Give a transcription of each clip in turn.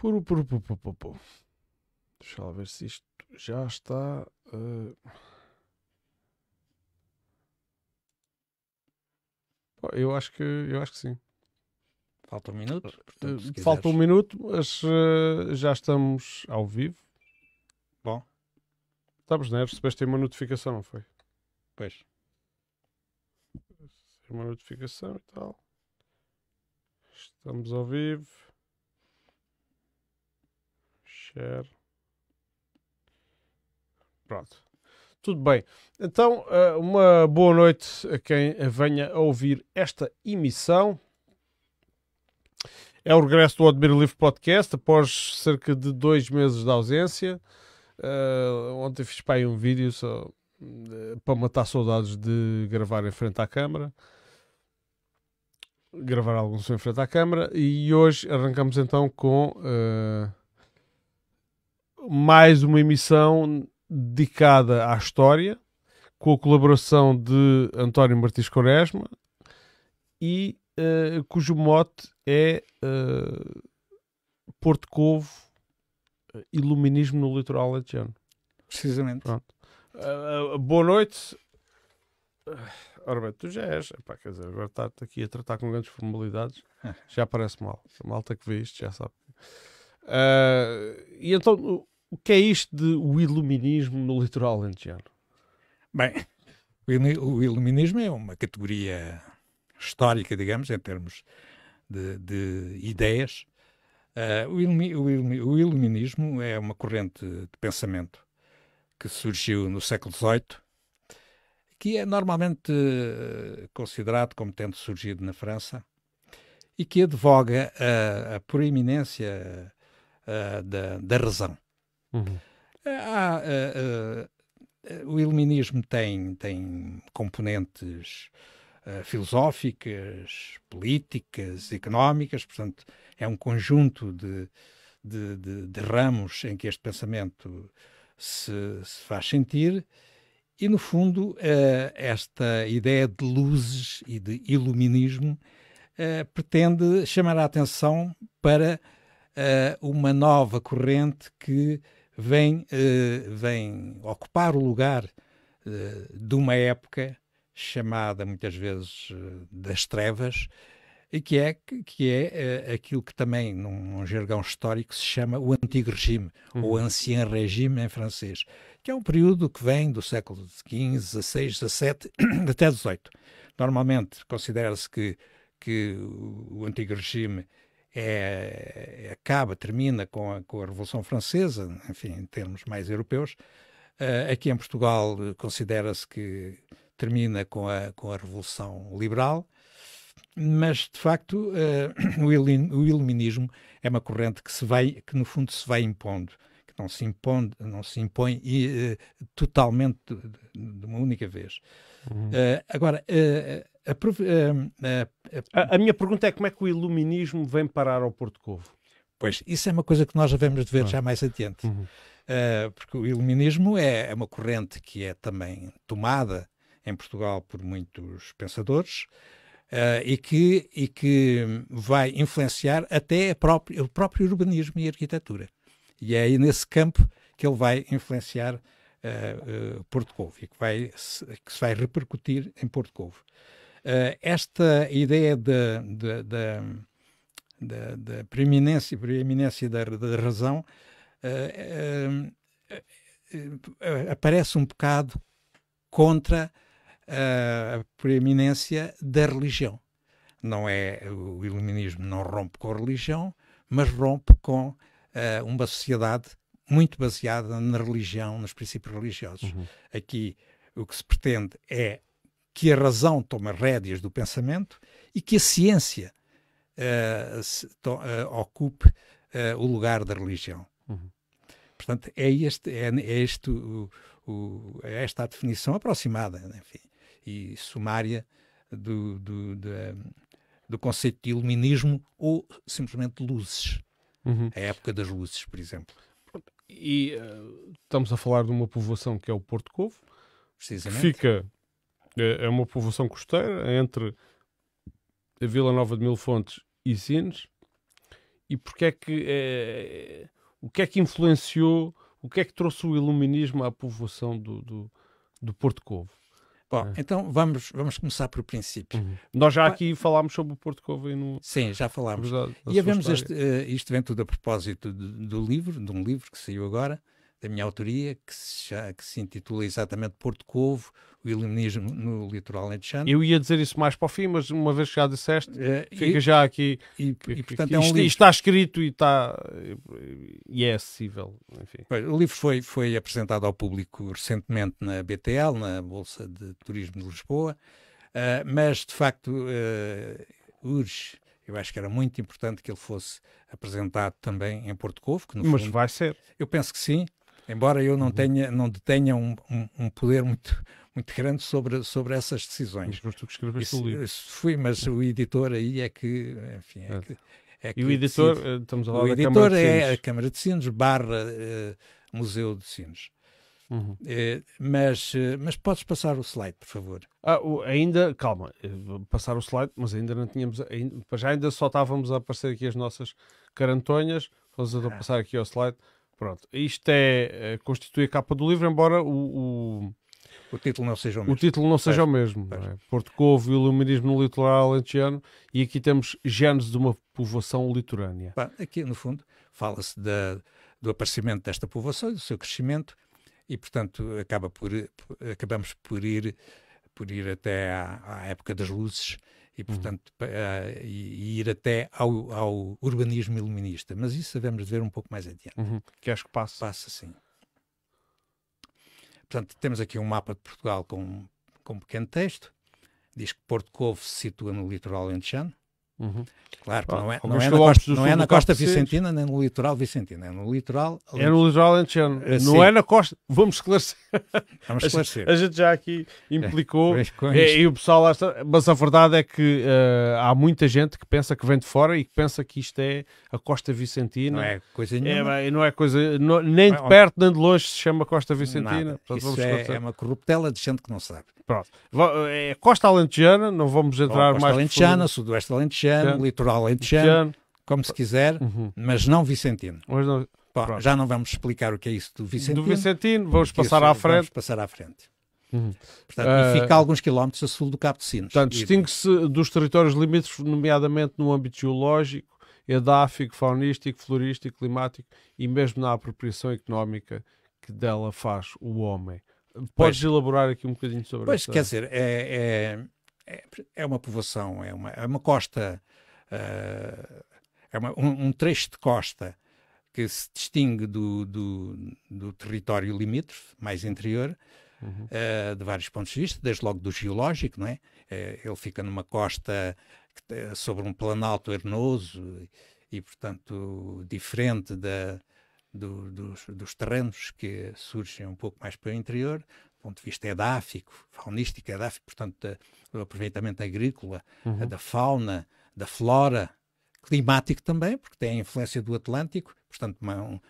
Por, por, por, por, por, por. Deixa eu ver se isto já está. Uh... Eu acho que eu acho que sim. Falta um minuto. Eh, portanto, eh, Falta um minuto, mas uh, já estamos ao vivo. Bom. Estamos, né? Recebeste uma notificação, não foi? Pois. Uma notificação e tal. Estamos ao vivo. Share. Pronto. Tudo bem. Então, eh, uma boa noite a quem venha a ouvir esta emissão. É o regresso do Admir Livre Podcast após cerca de dois meses de ausência. Uh, ontem fiz para aí um vídeo só, uh, para matar saudades de gravar em frente à câmara. Gravar alguns em frente à câmara. E hoje arrancamos então com uh, mais uma emissão dedicada à história, com a colaboração de António Martins Quaresma e uh, cujo mote é uh, Porto Covo, eh, Iluminismo no Litoral Letiano. Precisamente. Uh, boa noite. Ora bem, tu já és. Epá, quer dizer, agora está tá aqui a tratar com grandes formalidades. Já parece mal. A malta que vê isto já sabe. Uh, e então, o que é isto de o iluminismo no litoral alentejano? Bem, o iluminismo é uma categoria histórica, digamos, em termos de, de ideias. Uh, o, iluminismo é uma corrente de pensamento que surgiu no século XVIII, que é normalmente ah, considerado como tendo surgido na França e que advoga a, a proeminência a, ah, da, da razão Uhum. É, há, uh, uh, o iluminismo tem, tem componentes uh, filosóficas, políticas, económicas, portanto, é um conjunto de, de, de, de ramos em que este pensamento se, se faz sentir. E, no fundo, esta ideia de luzes e de iluminismo pretende chamar a atenção para uma nova corrente que vem, eh, vem ocupar o lugar eh, de uma época chamada muitas vezes eh, das trevas, e que é, que é aquilo que também, num, jargão histórico, se chama o Antigo Regime, uhum. ou Ancien Régime em francês, que é um período que vem do século XV, XVI, XVII até XVIII. Normalmente considera-se que, que o Antigo Regime é, é, acaba, termina com a, com a, Revolução Francesa, enfim, em termos mais europeus. Uh, aqui em Portugal eh, considera-se que termina com a, com a Revolução Liberal, mas de facto uh, o, iluminismo é uma corrente que se vai, que no fundo se vai impondo, que não se impõe, não se impõe e, uh, totalmente de, de, uma única vez. Uhum. agora a, a, eh, eh, eh, a, a, minha pergunta é como é que o iluminismo vem parar ao Porto Covo? Pois, isso é uma coisa que nós devemos de ver ah. já mais adiante. Uhum. Uh, porque o iluminismo é, é, uma corrente que é também tomada em Portugal por muitos pensadores uh, e, que, e que vai influenciar até o próprio urbanismo e arquitetura. E é aí nesse campo que ele vai influenciar uh, Porto Covo e que, vai, que se vai repercutir em Porto Covo. Eh, esta ideia da preeminência, preeminência da, da razão uh, uh, uh, aparece um bocado contra a preeminência da religião. Não é o iluminismo não rompe com a religião, mas rompe com uma sociedade muito baseada na religião, nos princípios religiosos. Uhum. Aqui o que se pretende é que a razão toma rédeas do pensamento e que a ciência uh, se, to, uh, ocupe uh, o lugar da religião. Uhum. Portanto, é, este, é, é este o, o, é esta a definição aproximada enfim, e sumária do, do, do, do conceito de iluminismo ou simplesmente luzes. Uhum. A época das luzes, por exemplo. E estamos a falar de uma povoação que é o Porto Covo, que fica é, é uma povoação costeira entre a Vila Nova de Mil Fontes e Sines. E porque é que é, o que é que influenciou, o que é que trouxe o iluminismo à povoação do, do, do Porto Covo? Bom, é. então vamos, vamos começar por princípio. Uhum. Nós já aqui falámos sobre o Porto Covo e no... Sim, já falámos. Da, da e este, uh, isto vem tudo a propósito do, do livro, de um livro que saiu agora, da minha autoria, que se, que se intitula exatamente Porto Covo, o iluminismo no litoral entechano. Eu ia dizer isso mais para o fim, mas uma vez que já disseste, eh, fica e, já aqui. E, e, portanto, é um isto, livro... está escrito e está... e é acessível, enfim. O livro foi, foi apresentado ao público recentemente na BTL, na Bolsa de Turismo de Lisboa, uh, mas, de facto, uh, urge eu acho que era muito importante que ele fosse apresentado também em Porto Covo. Que no Mas fundo, vai ser. Eu penso que sim embora eu não uhum. tenha, não detenha um, um, um poder muito, muito grande sobre, sobre essas decisões. Mas tu que escreveste isso, o livro. fui, mas o editor aí é que, enfim, é, é. que é e o editor, decide. Eh, estamos a falar o da editor Câmara de é a Câmara de Sinos barra uh, Museu de Sinos. Uhum. Eh, mas, mas podes passar o slide, por favor. Ah, ainda, calma, vou passar o slide, mas ainda não tínhamos, ainda, já ainda só estávamos a aparecer aqui as nossas carantonhas. Vamos ah. passar aqui ao slide. Pronto, isto é, eh, constitui a capa do livro, embora o, o... O título não seja o mesmo. O título não seja o mesmo. É. Porto Covo e iluminismo no litoral alentejano. E aqui temos genes de uma povoação litorânea. aqui, no fundo, fala-se do aparecimento desta povoação, do seu crescimento, e, portanto, acaba por, acabamos por ir, por ir até à, à época das luzes e, uhum. portanto, uhum. uh, e, ir até ao, ao, urbanismo iluminista. Mas isso sabemos ver um pouco mais adiante. Uhum. Que acho que passa. Passa, sim. Portanto, temos aqui um mapa de Portugal com, com um pequeno texto. Diz que Porto Covo se situa no litoral entechano, Uhum. Claro, não é, é não é na, costa, não é na costa vicentina nem no litoral vicentino, é no litoral. É no litoral antillano, eh, não é na costa. Vamos esclarecer. Vamos esclarecer. A, gente já aqui implicou é, é, e o pessoal lá está. Mas a verdade é que uh, há muita gente que pensa que vem de fora e que pensa que isto é a costa vicentina. Não é coisa nenhuma. É, não é coisa. Não, nem de é perto nem de longe se chama costa vicentina. Portanto, isso é, é uma corruptela de gente que não sabe. Pronto. É Costa Alentejana, não vamos oh, entrar Costa mais. Costa Alentejana, Sudoeste Alentejano, Alentejano, Litoral Alentejano, Alentejano, como se quiser, uhum. mas não Vicentino. Mas não... já não vamos explicar o que é isso do Vicentino. Do Vicentino, vamos passar à frente. Vamos passar à frente. Uhum. Portanto, uh, e ah, fica a alguns quilómetros a sul do Cabo de Sinos. Portanto, distingue-se dos territórios limites, nomeadamente no âmbito geológico, edáfico, faunístico, florístico, climático e mesmo na apropriação económica que dela faz o homem. Podes elaborar aqui um bocadinho sobre Pois, essa... quer dizer, é, é, é, é uma povoação, é uma, é uma costa, uh, é uma, um, um, trecho de costa que se distingue do, do, do território limítrofe, mais interior, Uhum. Uh, de vários pontos de vista, desde logo do geológico, não é? Uh, ele fica numa costa que, sobre um planalto arenoso e, portanto, diferente da, do, dos, dos, terrenos que surgem um pouco mais para o interior, do ponto de vista edáfico, faunístico, edáfico, portanto, do eh, aproveitamento agrícola, eh, uhum. da fauna, da flora, climático também, porque tem a influência do Atlântico, portanto, uma,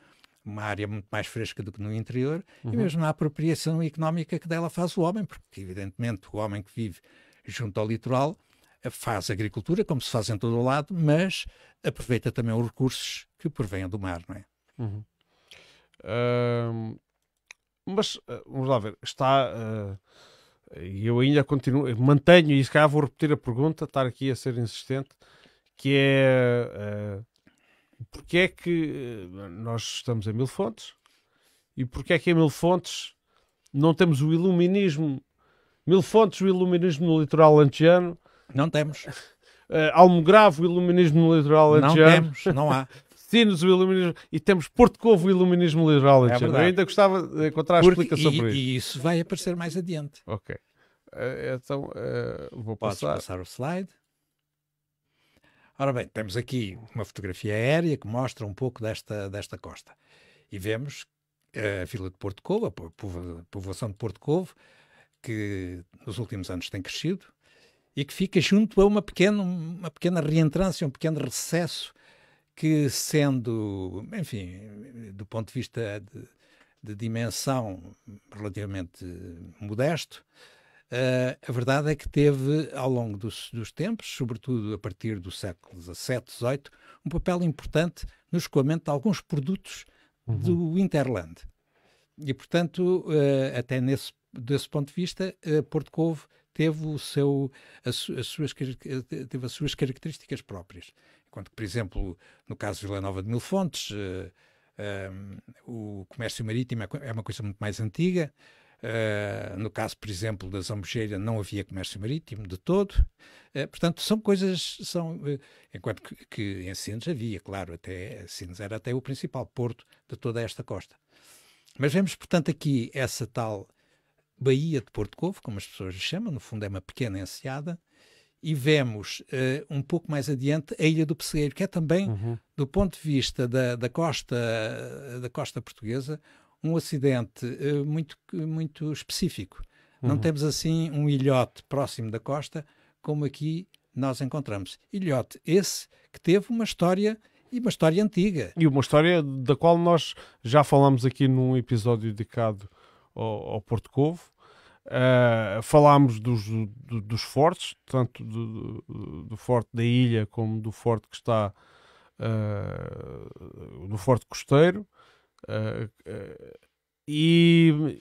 uma área muito mais fresca do que no interior, uhum. e mesmo na apropriação económica que dela faz o homem, porque, evidentemente, o homem que vive junto ao litoral eh, faz agricultura, como se faz em todo o lado, mas aproveita também os recursos que provêm do mar, não é? Uhum. mas, ah, vamos lá ver, está. Ah, e eu ainda continuo, mantenho, e se calhar vou repetir a pergunta, estar aqui a ser insistente, que é uh, ah, porque é que nós estamos em mil fontes e porque é que em mil fontes não temos o iluminismo, mil fontes, o iluminismo no litoral antiano? Não temos. Uh, grave o iluminismo no litoral antiano? Não temos, não há. sinos, o iluminismo, e temos Porto Covo, o iluminismo liberal. É eu ainda gostava de encontrar a Porque, explicação e, para isso. E isso vai aparecer mais adiante. Ok. Eh, então, eh, vou Podes passar. o slide. Ora bem, temos aqui uma fotografia aérea que mostra um pouco desta, desta costa. E vemos eh, a fila de Porto Covo, a povoação de Porto Covo, que nos últimos anos tem crescido e que fica junto a uma pequena, uma pequena reentrância, um pequeno recesso que sendo, enfim, do ponto de vista de, de dimensão relativamente modesto, Uh, a verdade é que teve, ao longo dos, dos, tempos, sobretudo a partir do século XVII, XVIII, um papel importante no escoamento de alguns produtos uhum. do Interland. E, portanto, uh, até nesse, desse ponto de vista, uh, Porto Covo teve, o seu, a, as suas, teve as suas características próprias. Quando, por exemplo, no caso de Vila Nova de Mil Fontes, uh, eh, um, eh, o comércio marítimo é, é uma coisa muito mais antiga. Uh, no caso, por exemplo, da Zambujeira, não havia comércio marítimo de todo. Uh, portanto, são coisas. são uh, Enquanto que, que, em Sines havia, claro, até Sines era até o principal porto de toda esta costa. Mas vemos, portanto, aqui essa tal Baía de Porto Covo, como as pessoas chamam, no fundo é uma pequena enseada, e vemos uh, um pouco mais adiante a Ilha do Pessegueiro, que é também, uhum. do ponto de vista da, da, costa, da costa portuguesa, um acidente uh, muito, muito específico. Uhum. Não temos assim um ilhote próximo da costa, como aqui nós encontramos. Ilhote esse que teve uma história e uma história antiga. E uma história da qual nós já falamos aqui num episódio dedicado ao, ao Porto Covo Uh, falámos dos, do, dos fortes, tanto do, do, do, forte da ilha como do forte que está uh, do forte costeiro uh, e,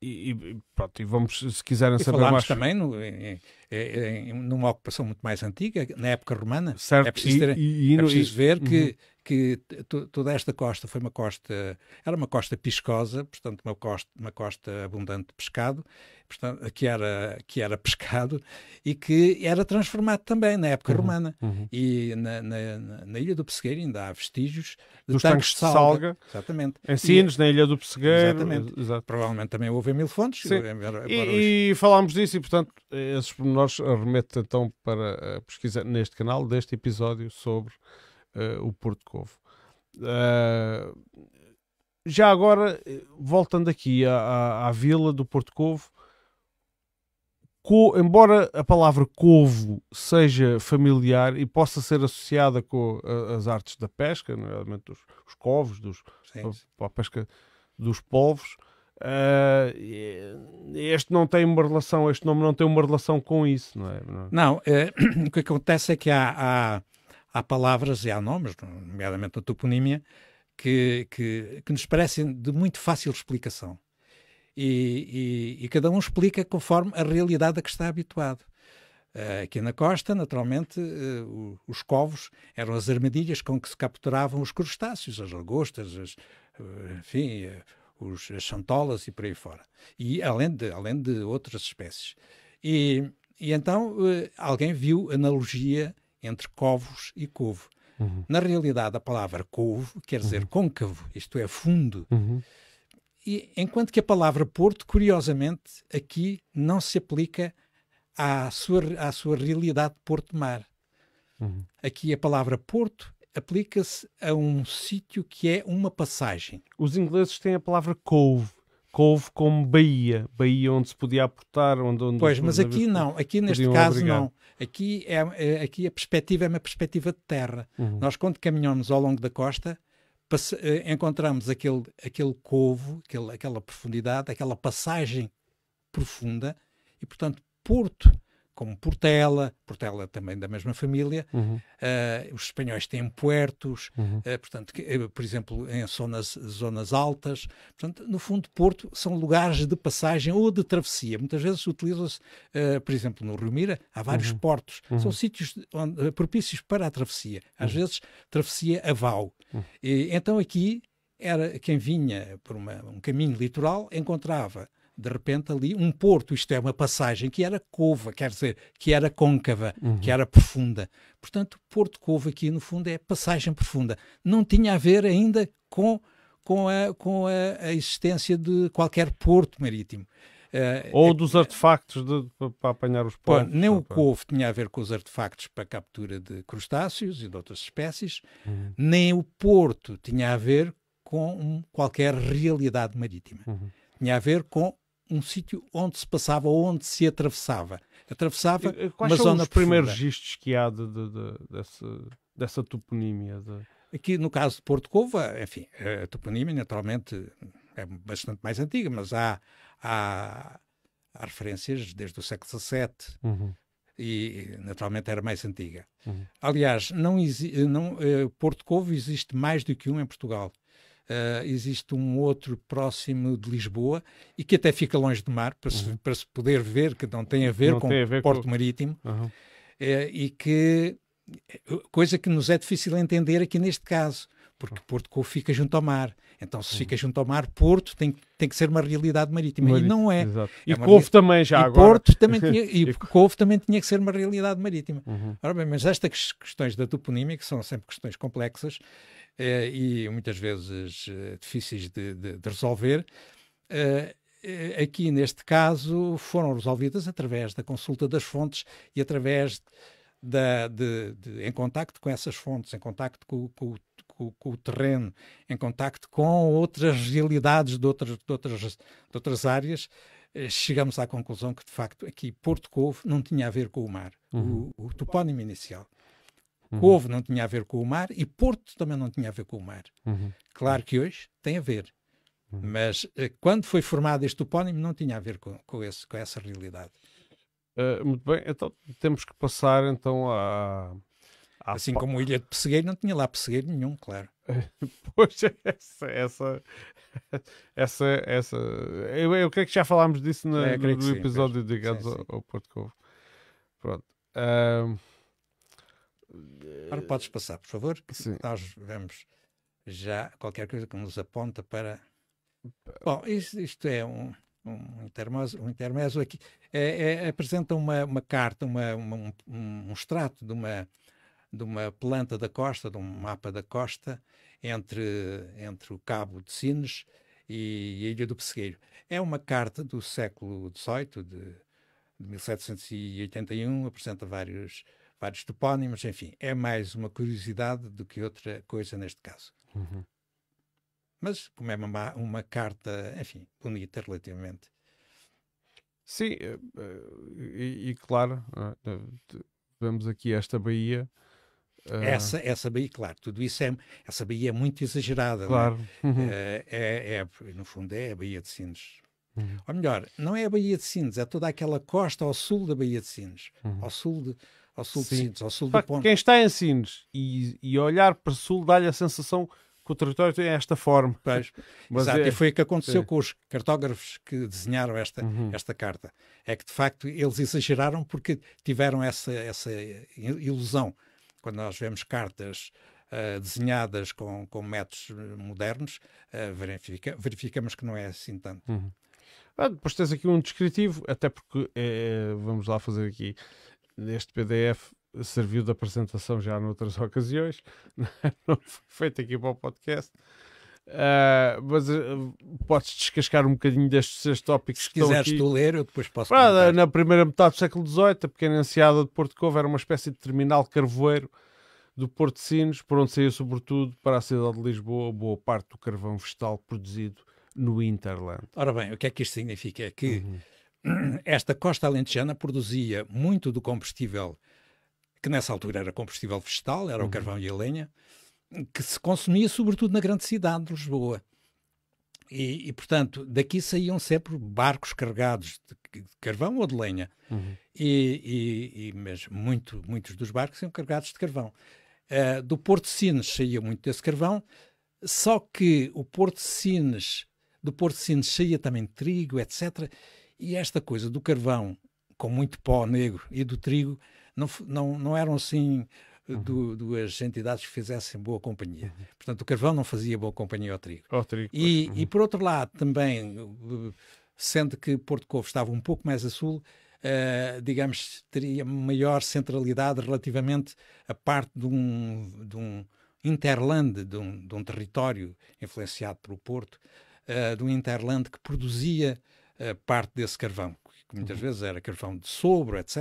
e, pronto, e vamos, se quiserem e saber mais... também no, em, em, numa ocupação muito mais antiga, na época romana. Certo. É preciso, ter, e, e, é preciso ver que uhum que toda esta costa foi uma costa, era uma costa piscosa, portanto uma costa, uma costa abundante de pescado, portanto, que, era, que era pescado e que era transformado também na época uhum, romana. Uhum. E na, na, na, Ilha do Pessegueiro ainda há vestígios de Dos tanques, tanques de salga. salga. Exatamente. Em Sines, na Ilha do Pessegueiro. Exatamente. Exato. Provavelmente também houve em Mil Fontes. Sim. E, e falámos disso e, portanto, esses pormenores remetem então para a pesquisa neste canal deste episódio sobre uh, o Porto Covo. Uh, já agora, eh, voltando aqui à, à, à vila do Porto Covo, co, embora a palavra covo seja familiar e possa ser associada com a, as artes da pesca, nomeadamente os, os covos, dos, sim, sim. A, a, pesca dos povos Uh, este não tem uma relação, este nome não tem uma relação com isso, não é? Não, é? o que acontece é que há, há há palavras e há nomes, nomeadamente na toponímia, que, que, que nos parecem de muito fácil explicação. E, e, e, cada um explica conforme a realidade a que está habituado. Uh, aqui na costa, naturalmente, uh, os covos eram as armadilhas com que se capturavam os crustáceos, as lagostas, as, uh, enfim, os, as chantolas e por aí fora. E além de, além de outras espécies. E, e então alguém viu analogia entre covos e covo. Uhum. Na realidade, a palavra couve quer dizer uhum. côncavo, isto é, fundo. Uhum. E enquanto que a palavra porto, curiosamente, aqui não se aplica à sua, à sua realidade porto-mar. Uhum. Aqui a palavra porto aplica-se a um sítio que é uma passagem. Os ingleses têm a palavra cove que como Bahia, Bahia onde se podia aportar, onde, onde pois, mas aqui não, aqui neste caso não, aqui é, é aqui a perspectiva é uma perspectiva de terra. Uhum. Nós quando caminhamos ao longo da costa passe, eh, encontramos aquele aquele covo, aquele, aquela profundidade, aquela passagem profunda e portanto Porto como Portela, Portela também da mesma família. Uhum. Uh, os espanhóis têm puertos, uhum. uh, portanto, que, eh, por exemplo, em zonas, zonas altas. Portanto, no fundo, Porto são lugares de passagem ou de travessia. Muitas vezes utilizam-se, uh, ah, por exemplo, no Rio Mira, há vários uhum. portos. São uhum. sítios onde, propícios para a travessia. Às uhum. vezes, travessia a Vau. Uhum. E, então, aqui, era quem vinha por uma, um caminho litoral encontrava de repente ali um porto, isto é uma passagem que era cova, quer dizer, que era côncava, uhum. que era profunda. Portanto, Porto cova aqui no fundo é passagem profunda. Não tinha a ver ainda com com a, com a, a existência de qualquer porto marítimo. Uh, Ou é dos eh, artefactos de, para apanhar os povos. Nem o couve tinha a ver com os artefactos para a captura de crustáceos e de outras espécies, uhum. nem o porto tinha a ver com um, qualquer realidade marítima. Uhum. Tinha a ver com um sítio onde se passava ou onde se atravessava. Atravessava Quais uma são zona os primeiros profunda. registros que há de, de, de, dessa, dessa toponímia? Aqui, no caso de Porto Cova, enfim, a toponímia naturalmente é bastante mais antiga, mas há, há, há referências desde o século XVII uhum. e naturalmente era mais antiga. Uhum. Aliás, não, não, eh, Porto Covo existe mais do que um em Portugal. Uh, existe um outro próximo de Lisboa e que até fica longe do mar, para, uhum. se, para se poder ver, que não tem a ver não com a ver Porto com... Marítimo, uhum. uh, e que eh, coisa que nos é difícil entender aqui neste caso, porque uhum. Porto Covo fica junto ao mar. Então, se uhum. fica junto ao mar, Porto tem, tem que ser uma realidade marítima. e não é. Exato. É e é Couve também já e agora. Porto também tinha, e Couve também tinha que ser uma realidade marítima. Uhum. Ora bem, mas estas questões da toponímia, que são sempre questões complexas eh, e muitas vezes eh, difíceis de, de, de resolver, eh, aqui neste caso foram resolvidas através da consulta das fontes e através de, da, de, de, em contacto com essas fontes, em contacto com, com, com, com o terreno, em contacto com outras realidades de outras, de outras, de outras áreas, eh, chegamos à conclusão que, de facto, aqui Porto Covo não tinha a ver com o mar, uhum. o, o, topónimo inicial. Uhum. Covo não tinha a ver com o mar e Porto também não tinha a ver com o mar. Uhum. Claro que hoje tem a ver, uhum. mas eh, quando foi formado este topónimo não tinha a ver com, com, esse, com essa realidade. Uh, muito bem, então temos que passar então à, ah, assim como Ilha de Pessegueiro, não tinha lá pessegueiro nenhum, claro. poxa essa, essa, essa, essa. Eu, eu creio que já falámos disso é, no, sim, episódio dedicado ao, ao Porto Covo. Pronto. Um... Agora podes passar, por favor. Sim. Nós vemos já qualquer coisa que nos aponta para. Bom, isto, isto é um, um, intermeso, um intermeso aqui. É, é, apresenta uma, uma carta, uma, uma um, um extrato de uma de uma planta da costa, de um mapa da costa, entre, entre o Cabo de Sines e a Ilha do Pessegueiro. É uma carta do século XVIII, de, de 1781, apresenta vários, vários topónimos, enfim, é mais uma curiosidade do que outra coisa neste caso. Uhum. Mas, como é uma, uma carta, enfim, bonita relativamente. Sim, eh, eh, e, e claro, eh, vemos aqui esta Bahia Uh... Essa, essa BI, claro, tudo isso é, essa BI é muito exagerada. É? Claro. É? É, é, no fundo, é a Baía de Sines. Uhum. Ou melhor, não é a Baía de Sines, é toda aquela costa ao sul da Baía de Sines, uhum. ao sul de, ao sul de Sines, ao sul de do Ponte. Quem está em Sines e, e olhar para o sul dá-lhe a sensação que o território tem esta forma. Pois, exato, é, e foi o que aconteceu é. com os cartógrafos que desenharam esta, uhum. esta carta. É que, de facto, eles exageraram porque tiveram essa, essa ilusão quando nós vemos cartas Uh, desenhadas com, com métodos eh, modernos, uh, verifica, verificamos que não é assim tanto. Uhum. Ah, depois tens aqui um descritivo, até porque é, vamos lá fazer aqui neste PDF. Serviu de apresentação já noutras ocasiões, é? não foi feito aqui para o podcast, Uh, mas uh, podes descascar um bocadinho destes seis tópicos. Se quiseres tu ler, eu depois posso. Ah, na primeira metade do século XVIII, a pequena enseada de Porto Covo era uma espécie de terminal carvoeiro do Porto de Sines, por onde saía sobretudo para a cidade de Lisboa boa parte do carvão vegetal produzido no Interland. Ora bem, o que é que isto significa? É que uhum. esta costa alentejana produzia muito do combustível que nessa altura era combustível vegetal, era uhum. o carvão e a lenha, que se consumia sobretudo na grande cidade de Lisboa. E, e, portanto, daqui saíam sempre barcos carregados de carvão ou de lenha. Uhum. E, e, e, mas muito, muitos dos barcos são carregados de carvão. Uh, do Porto de Sines saía muito desse carvão, só que o Porto de Sines, do Porto de Sines saía também trigo, etc. E esta coisa do carvão com muito pó negro e do trigo não, não, não eram assim Uhum. do, das entidades que fizessem boa companhia. Uhum. Portanto, o carvão não fazia boa companhia ao trigo. Ao trigo e, e, uhum. por outro lado, também, eh, sendo que Porto Covo estava um pouco mais a sul, uh, digamos, teria maior centralidade relativamente a parte de um, de um interland, de um, de um território influenciado pelo Porto, uh, de um interland que produzia uh, parte desse carvão, que muitas uhum. vezes era carvão de sobro etc.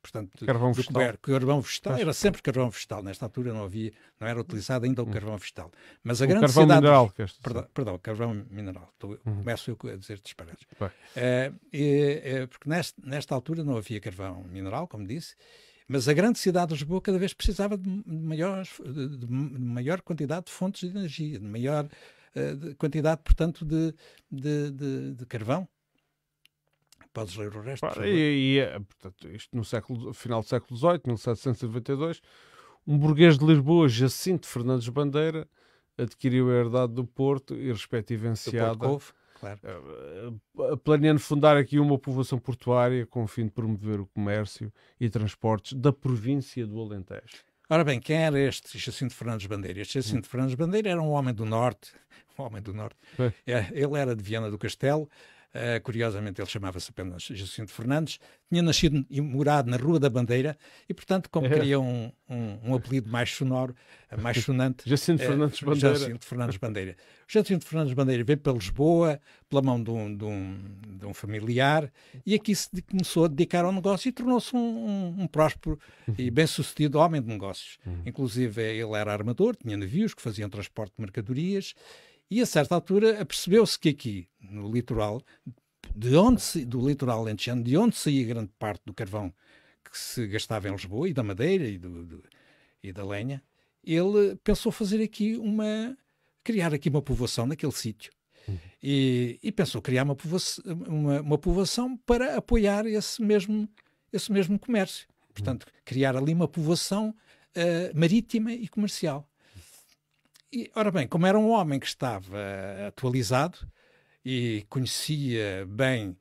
Portanto, carvão vegetal. carvão vegetal, era sempre carvão vegetal. Nesta altura não havia, não era utilizado ainda o uhum. carvão vegetal. Mas a o grande carvão cidade... mineral. Que este... perdão, perdão, carvão mineral. uhum. Começo eu a dizer disparates. É, é, eh, eh, porque nesta, nesta altura não havia carvão mineral, como disse, mas a grande cidade de Lisboa cada vez precisava de, maior, de maior quantidade de fontes de energia, de maior uh, de quantidade, portanto, de, de, de, de carvão podes ler o resto. Para, e, e, eh, portanto, isto no século, final do século XVIII, 1792, um burguês de Lisboa, Jacinto Fernandes Bandeira, adquiriu a herdade do Porto e respectiva enciada. Porto claro. Eh, eh, planeando fundar aqui uma povoação portuária com o fim de promover o comércio e transportes da província do Alentejo. Ora bem, quem era este Jacinto Fernandes Bandeira? Este hum. Jacinto Fernandes Bandeira era um homem do Norte, um homem do Norte. É. Ele era de Viana do Castelo, Uh, curiosamente, ele chamava-se apenas Jacinto Fernandes. Tinha nascido e morado na Rua da Bandeira e, portanto, como é. queria um, um, um, apelido mais sonoro, mais sonante. Jacinto eh, Fernandes Bandeira. Jacinto Fernandes Bandeira. Jacinto Fernandes Bandeira veio para Lisboa, pela mão de um, de um, de um familiar, e aqui se começou a dedicar ao negócio e tornou-se um, um, próspero e uhum. bem-sucedido homem de negócios. Uhum. Inclusive, ele era armador, tinha navios que faziam transporte de mercadorias e a certa altura apercebeu-se que aqui, no litoral, de onde se, do litoral lentejano, de onde saía grande parte do carvão que se gastava em Lisboa e da madeira e, do, do, e da lenha, ele pensou fazer aqui uma. criar aqui uma povoação naquele sítio. Hum. E, e, pensou criar uma povoação, uma, uma povoação para apoiar esse mesmo, esse mesmo comércio. Hum. Portanto, criar ali uma povoação uh, marítima e comercial. E, ora bem, como era um homem que estava eh, atualizado e conhecia bem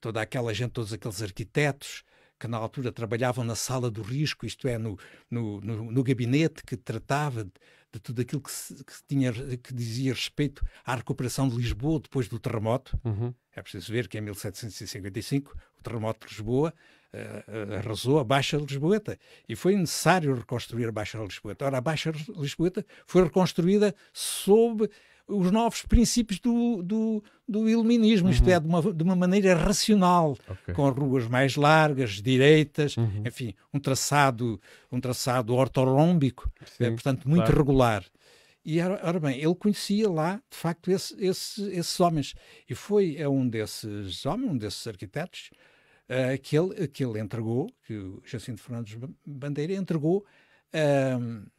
toda aquela gente, todos aqueles arquitetos que na altura trabalhavam na sala do risco, isto é, no, no, no, gabinete que tratava de, de tudo aquilo que, se, que, tinha, que dizia respeito à recuperação de Lisboa depois do terremoto. Uhum. É preciso ver que em 1755, o terremoto de Lisboa, eh, arrasou a Baixa Lisboeta e foi necessário reconstruir a Baixa Lisboeta. Ora, a Baixa Lisboeta foi reconstruída sob os novos princípios do, do, do iluminismo, uhum. isto é, de uma, de uma maneira racional, okay. com ruas mais largas, direitas, uhum. enfim, um traçado, um traçado ortorômbico, eh, Sim, é, portanto, muito claro. regular. E, ora bem, ele conhecia lá, de facto, esse, esse, esses homens. E foi a um desses homens, um desses arquitetos, uh, que, ele, que ele entregou, que o Jacinto Fernandes Bandeira entregou uh,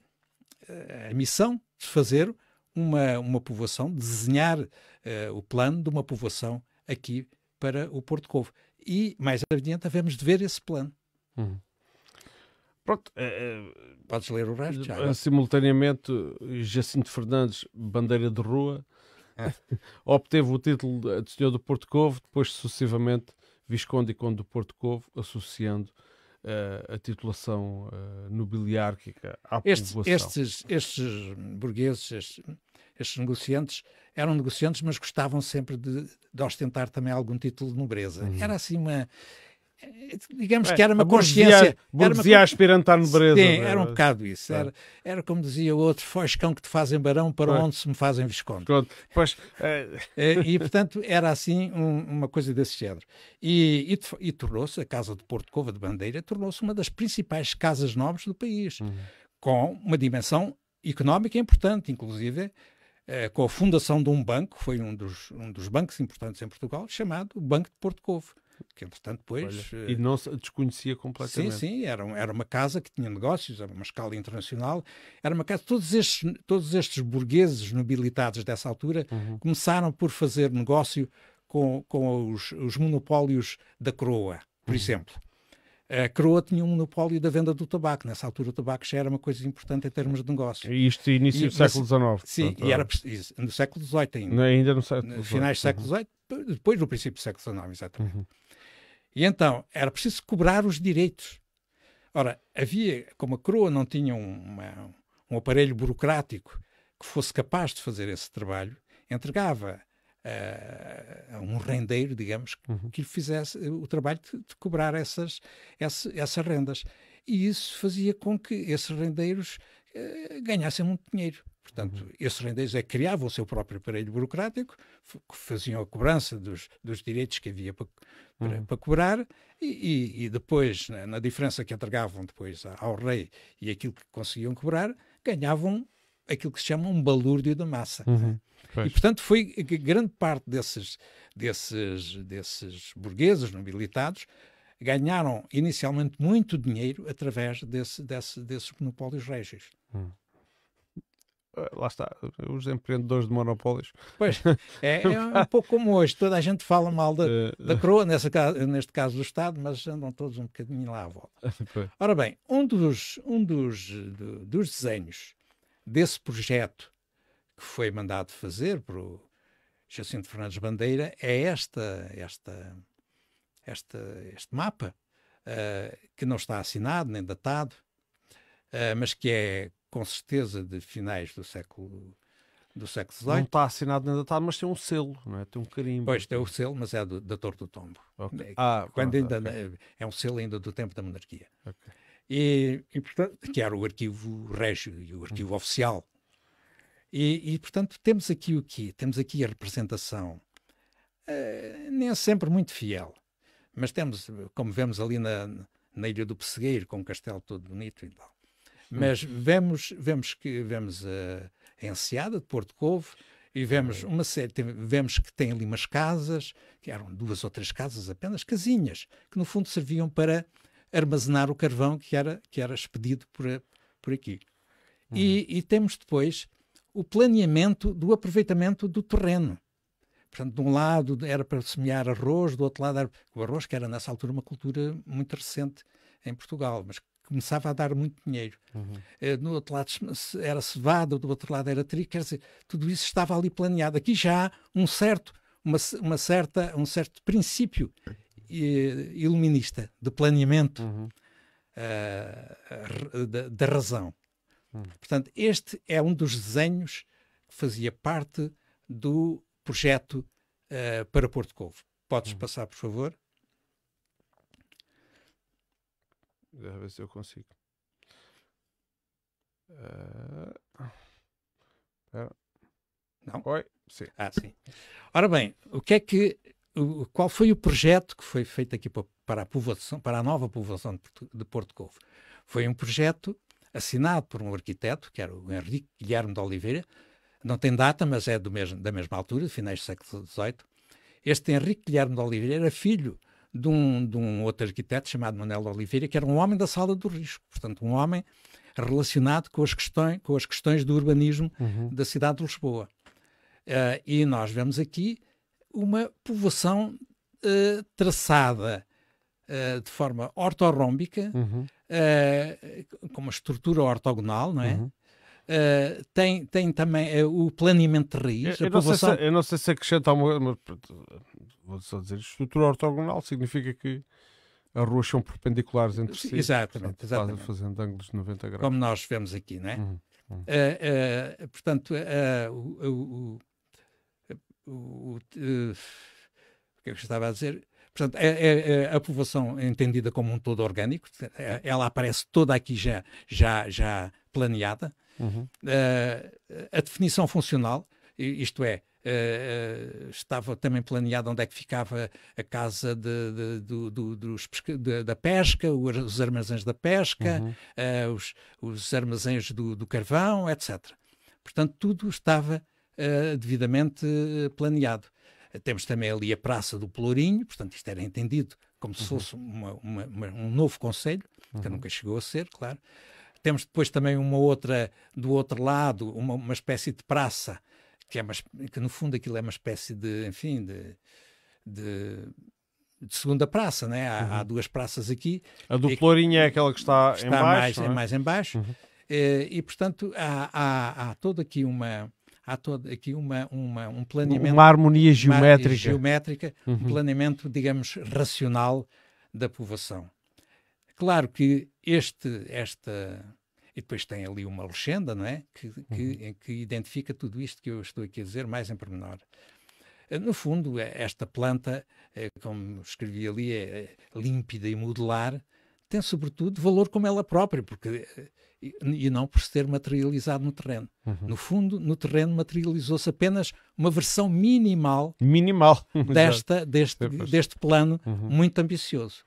a missão de fazer uma, uma povoação, desenhar uh, o plano de uma povoação aqui para o Porto Covo. E mais adiante havemos de ver esse plano. Uhum. Pronto. Uh, Podes ler o resto já. Simultaneamente, Jacinto Fernandes, Bandeira de Rua, ah. obteve o título de Senhor do Porto Covo, depois sucessivamente Visconde e Conde do Porto Covo, associando uh, a titulação uh, nobiliárquica à estes, Estes, estes burgueses, estes, estes, negociantes, eram negociantes, mas gostavam sempre de, de ostentar também algum título de nobreza. Uhum. Era assim uma digamos que é, era uma consciência. Dizia aspirante à nobreza. Sim, é? era um bocado isso. É. Era, era como dizia o outro, foiscão que te fazem barão para é. onde se me fazem visconde. Pois, é. e, portanto, era assim um, uma coisa desse género. E, e, e tornou-se, a Casa de Porto Cova de Bandeira, tornou-se uma das principais casas nobres do país, uhum. com uma dimensão económica importante, inclusive com a fundação de um banco, foi um dos, um dos bancos importantes em Portugal, chamado Banco de Porto Covo que entretanto depois... Olha, eh, e não se desconhecia completamente. Sim, sim, era, era uma casa que tinha negócios, era uma escala internacional, era uma casa... Todos estes, todos estes burgueses nobilitados dessa altura uhum. começaram por fazer negócio com, com os, os monopólios da coroa, por uhum. exemplo. A Croa tinha um monopólio da venda do tabaco. Nessa altura, o tabaco já era uma coisa importante em termos de negócio. Isto início e, do século XIX. Sim, portanto, e era ah. no século XVIII ainda. Ainda no século XVIII. Finais do uhum. século XVIII, depois do princípio do século XIX, exatamente. Uhum. E então era preciso cobrar os direitos. Ora, havia, como a coroa não tinha uma, um aparelho burocrático que fosse capaz de fazer esse trabalho, entregava eh, a uh, um rendeiro, digamos, uhum. que lhe fizesse eh, o trabalho de, de cobrar essas, essa, essas rendas. E isso fazia com que esses rendeiros uh, ganhassem muito dinheiro. Portanto, esses rendeiros é que criavam o seu próprio aparelho burocrático, faziam a cobrança dos, dos direitos que havia para, para, uhum. para cobrar e, e, depois, na, na, diferença que entregavam depois ao rei e aquilo que conseguiam cobrar, ganhavam aquilo que se chama um balúrdio da massa. Uhum. E, portanto, foi que grande parte desses, desses, desses burgueses nobilitados ganharam inicialmente muito dinheiro através desse, desse, desses monopólios régios. Uhum. Ah, lá está, os empreendedores de monopólios. Pois, é, é um pouco como hoje, toda a gente fala mal da, eh, da eh. coroa, nessa, neste caso do Estado, mas andam todos um bocadinho lá à volta. Ora bem, um dos, um dos, dos desenhos desse projeto que foi mandado fazer para o Jacinto Fernandes Bandeira é esta, esta, esta, este mapa, uh, que não está assinado nem datado, uh, mas que é com certeza de finais do século do século XVIII. Não está assinado nem datado, mas tem um selo, não é? Tem um carimbo. Pois, tem o selo, mas é do, da Torre do Tombo. Okay. É ah, Quando pronto, ainda okay. É, é um selo ainda do tempo da monarquia. Okay. E, e, portanto, que era o arquivo régio e o arquivo uhum. oficial. E, e, portanto, temos aqui o quê? Temos aqui a representação, uh, nem é sempre muito fiel, mas temos, como vemos ali na, na Ilha do Pessegueiro, com um castelo todo bonito e tal. Hum. Mas vemos, vemos que vemos a, eh, Enseada de Porto Covo e vemos hum. uma série, tem, vemos que tem ali umas casas, que eram duas ou três casas apenas, casinhas, que no fundo serviam para armazenar o carvão que era, que era expedido por, eh, por aqui. Uhum. E, hum. e, temos depois o planeamento do aproveitamento do terreno. Portanto, de um lado era para semear arroz, do outro lado era o arroz, que era nessa altura uma cultura muito recente em Portugal, mas começava a dar muito dinheiro. Uhum. Uh, no outro lado era cevada, do outro lado era trigo, quer dizer, tudo isso estava ali planeado. Aqui já há um certo, uma, uma certa, um certo princípio eh, iluminista de planeamento uhum. uh, da, razão. Uhum. Portanto, este é um dos desenhos que fazia parte do projeto uh, para Porto Covo. Podes uhum. passar, por favor? Deixa eu ver se eu consigo. Uh... Pera. Não? Oi? Sim. Ah, sim. Ora bem, o que é que. O, qual foi o projeto que foi feito aqui para, para, a, povoação, para a nova povoação de Porto, de Porto Covo? Foi um projeto assinado por um arquiteto, que era o Henrique Guilherme de Oliveira, não tem data, mas é mesmo, da mesma altura, de finais do século XVIII. Este Henrique Guilherme de Oliveira era filho de um, de um outro arquiteto chamado Manuel Oliveira, que era um homem da sala do risco, portanto, um homem relacionado com as questões, com as questões do urbanismo uhum. da cidade de Lisboa. Uh, e nós vemos aqui uma povoação uh, traçada uh, de forma ortorrómbica, uhum. com uma estrutura ortogonal, não é? Uhum. Uh, tem, tem também uh, o planeamento de raiz. Eu, eu, povoação... não se, eu, não sei se, acrescenta uma, uma, Vou só dizer, estrutura ortogonal significa que as ruas são perpendiculares entre si. Exatamente, portanto, exatamente. Fazendo ângulos de 90 graus. Como nós vemos aqui, não é? Uhum, uhum. Uh, portanto, o, o, o, o é que eu estava a dizer? Portanto, é, é, é a povoação é entendida como um todo orgânico, é, ela aparece toda aqui já, já, já planeada, Uh, a definição funcional, isto é, Uh, estava também planeado onde é que ficava a casa de, de, do, dos, de, da pesca, os armazéns da pesca, uhum. uh, os, os, armazéns do, do, carvão, etc. Portanto, tudo estava devidamente planeado. Temos também ali a Praça do Pelourinho, portanto, isto era entendido como uhum. se fosse uma, uma, uma, um novo conselho, uhum. que nunca chegou a ser, claro. Temos depois também uma outra, do outro lado, uma, uma espécie de praça, que, é uma, que no fundo aquilo é uma espécie de, enfim, de, de de segunda praça, né? Há, uhum. há, duas praças aqui. A do Plourinho é aquela que está, está em baixo, mais, é? é? mais em baixo. Uhum. E, eh, e, portanto há, há, há toda aqui uma há todo aqui uma, uma um planeamento uma harmonia geométrica, uma, geométrica uhum. um planeamento digamos racional da povoação. Claro que este, esta. E depois tem ali uma legenda, não é? Que, que, uhum. que identifica tudo isto que eu estou aqui a dizer, mais em pormenor. Eh, no fundo, eh, esta planta, eh, como escrevi ali, é límpida e modular, tem sobretudo valor como ela própria, porque e não por se ter materializado no terreno. Uhum. No fundo, no terreno materializou-se apenas uma versão minimal, minimal desta deste, deste plano uhum. muito ambicioso.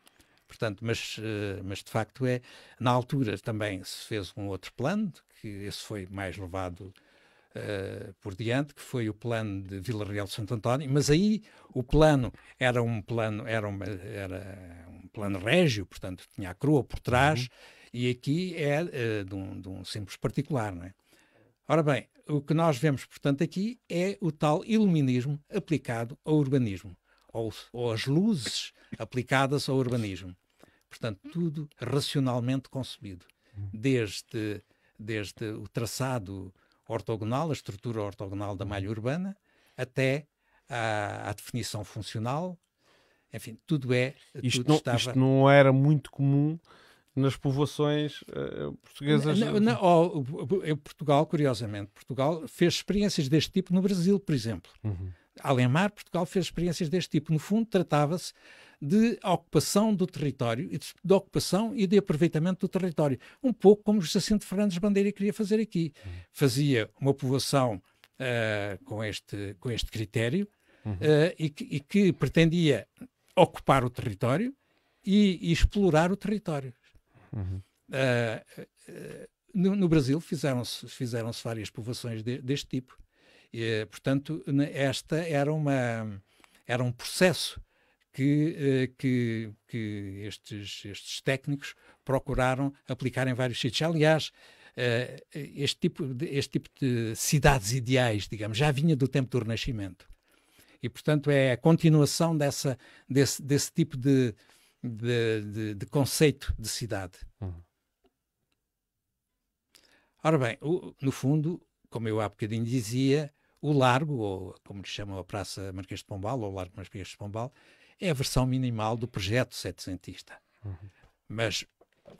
Portanto, mas, eh, mas de facto é, na altura também se fez um outro plano, que esse foi mais levado Uh, por diante, que foi o plano de Vila Real de Santo António, mas aí o plano era um plano, era, uma, era um plano régio, portanto tinha a coroa por trás, uhum. e aqui é uh, de, um, de, um, simples particular, não é? Ora bem, o que nós vemos, portanto, aqui é o tal iluminismo aplicado ao urbanismo ou, ou as luzes aplicadas ao urbanismo. Portanto, tudo racionalmente concebido, desde, desde o traçado ortogonal, a estrutura ortogonal da malha urbana, até à, definição funcional. Enfim, tudo é. Isto, tudo não, estava... isto não era muito comum nas povoações uh, portuguesas. Na, na, oh, Portugal, curiosamente, Portugal fez experiências deste tipo no Brasil, por exemplo. Uhum. Alemar, Portugal fez experiências deste tipo. No fundo, tratava-se de ocupação do território, de ocupação e de aproveitamento do território. Um pouco como Jacinto Fernandes Bandeira queria fazer aqui. Uhum. Fazia uma povoação uh, com, este, com este critério uhum. uh, e, que, e, que, pretendia ocupar o território e, e explorar o território. Uhum. Uh, no, no, Brasil fizeram-se fizeram várias povoações de, deste tipo. E, eh, portanto, esta era uma era um processo que, eh, que, que estes, estes técnicos procuraram aplicar em vários sítios. Aliás, eh, este tipo, de, este tipo de cidades ideais, digamos, já vinha do tempo do Renascimento. E, portanto, é a continuação dessa, desse, desse tipo de, de, de, de conceito de cidade. Uhum. Ora bem, o, no fundo, como eu há bocadinho dizia, o Largo, ou como lhe chamam a Praça Marquês de Pombal, ou Largo Marquês de Pombal, é a versão minimal do projeto setecentista. Uhum. Mas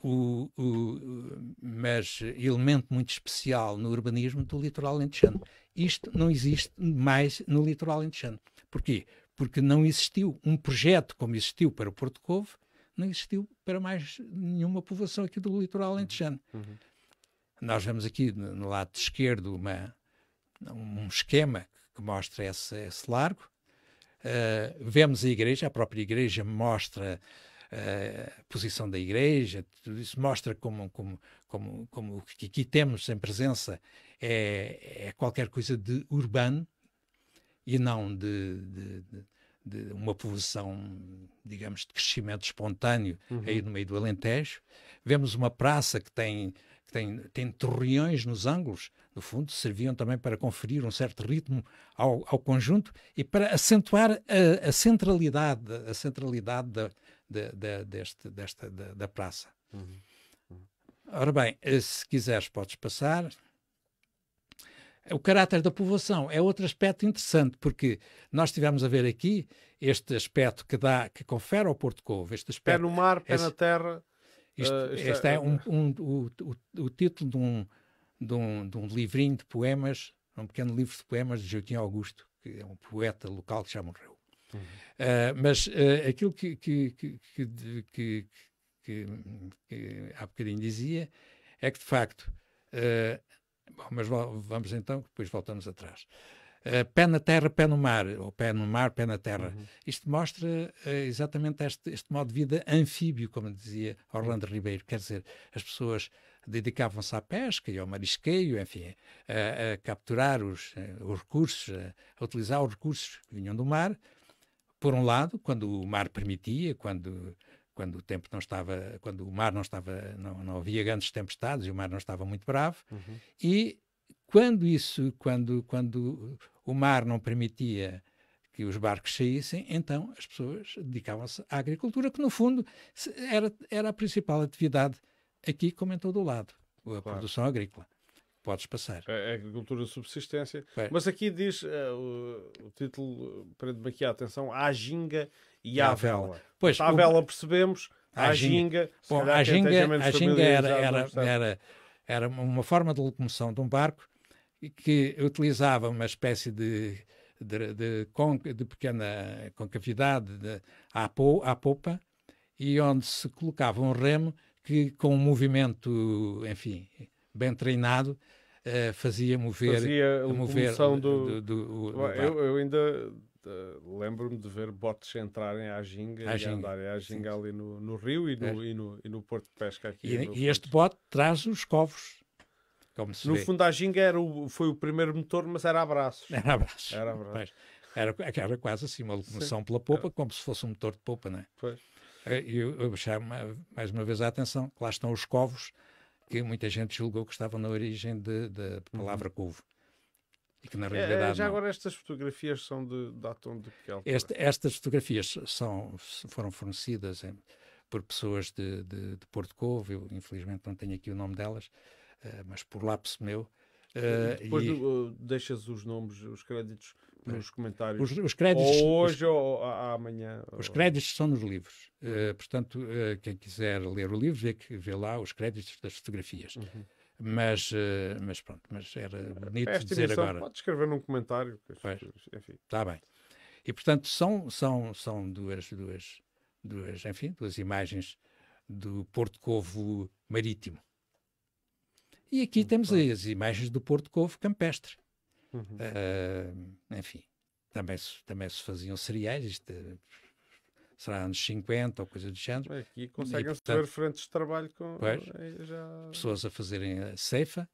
o, o, mas elemento muito especial no urbanismo do litoral lentejano. Isto não existe mais no litoral lentejano. Porquê? Porque não existiu um projeto como existiu para o Porto Covo, não existiu para mais nenhuma povoação aqui do litoral uhum. lentejano. Uhum. Nós vemos aqui no lado esquerdo uma, um esquema que mostra esse, esse largo. Uh, vemos a igreja, a própria igreja mostra uh, a posição da igreja, tudo isso mostra como, como, como, como o que aqui temos em presença é, é qualquer coisa de urbano e não de, de, de, de uma posição, digamos, de crescimento espontâneo uhum. aí no meio do Alentejo. Vemos uma praça que tem que tem, tem torreões nos ângulos, no fundo, serviam também para conferir um certo ritmo ao, ao conjunto e para acentuar a, a centralidade, a centralidade da, da, da deste, desta, da, da praça. Uhum. Ora bem, eh, se quiseres, podes passar. O caráter da povoação é outro aspecto interessante, porque nós tivemos a ver aqui este aspecto que dá, que confere ao Porto Covo. Este aspecto, pé no mar, pé é na terra. Isto, uh, isto este é, é um, um, o, o, título de um, de, um, de um livrinho de poemas, um pequeno livro de poemas de Joaquim Augusto, que é um poeta local que já morreu. Uhum. Uh, mas uh, aquilo que, que, que, que, há bocadinho dizia é que, de facto, bom, mas vamos então, depois voltamos atrás. Eh, pé na terra, pé no mar, ou pé no mar, pé na terra. Uhum. Isto mostra uh, exatamente este, este, modo de vida anfíbio, como dizia Orlando Ribeiro. Quer dizer, as pessoas dedicavam-se à pesca e ao marisqueio, enfim, a, a capturar os, eh, os recursos, a, utilizar os recursos que vinham do mar, por um lado, quando o mar permitia, quando quando o tempo não estava, quando o mar não estava, não, não havia grandes tempestades e o mar não estava muito bravo, uhum. e quando isso, quando, quando o mar não permitia que os barcos saíssem, então as pessoas dedicavam-se à agricultura, que no fundo era, era a principal atividade aqui, como em todo o lado, a claro. produção agrícola. Podes passar. A agricultura de subsistência. Bem, é. Mas aqui diz uh, o, o, título, eh, prende-me aqui a atenção, à ginga e à vela. Pois, à vela percebemos, à ginga. Bom, a ginga, a ginga era, era, era, era uma forma de locomoção de um barco que utilizava uma espécie de, de, de, de pequena concavidade de, à, po, à popa e onde se colocava um remo que, com um movimento, enfim, bem treinado, uh, fazia mover, fazia a mover do... do, do, do eu, eu ainda eh, lembro-me de ver botes entrarem à ginga à e ginga. andarem à ginga sim. ali no, no rio e no, é. e no, e, no, porto de pesca aqui. E, e este bote traz os covos como se no vê. fundo, a Ginga era o, foi o primeiro motor, mas era abraços. Era abraços. Era, a Era, é era, quase assim, uma locomoção Sim. pela popa, como se fosse um motor de popa, não é? Pois. É, e eu, eu chamo mais uma vez a atenção, lá estão os covos, que muita gente julgou que estavam na origem da palavra uhum. couve. E que na é, realidade. É, já não. agora estas fotografias são de, datam de que Este, estas fotografias são, foram fornecidas em, por pessoas de, de, de Porto Covo, eu infelizmente não tenho aqui o nome delas, eh, mas por lapso meu. Uh, depois e... do, eh, deixas os nomes, os créditos nos é. comentários. Os, os créditos, ou hoje os, ou amanhã. Os créditos são nos livros. Uh, portanto, uh, quem quiser ler o livro, vê, que, vê lá os créditos das fotografias. Uhum. Mas, mas pronto, mas era bonito Esta dizer emissão, agora. Pode escrever num comentário. Está bem. E portanto, são, são, são duas, duas, duas, enfim, duas imagens do Porto Covo Marítimo. E aqui Muito temos bom. as imagens do Porto Covo campestre. Uhum. Uh, enfim, também se, também se faziam cereais, isto, eh, será anos 50 ou coisa do género. Aqui conseguem-se ver frentes de trabalho com pois, eh, eh, já... pessoas a fazerem a ceifa.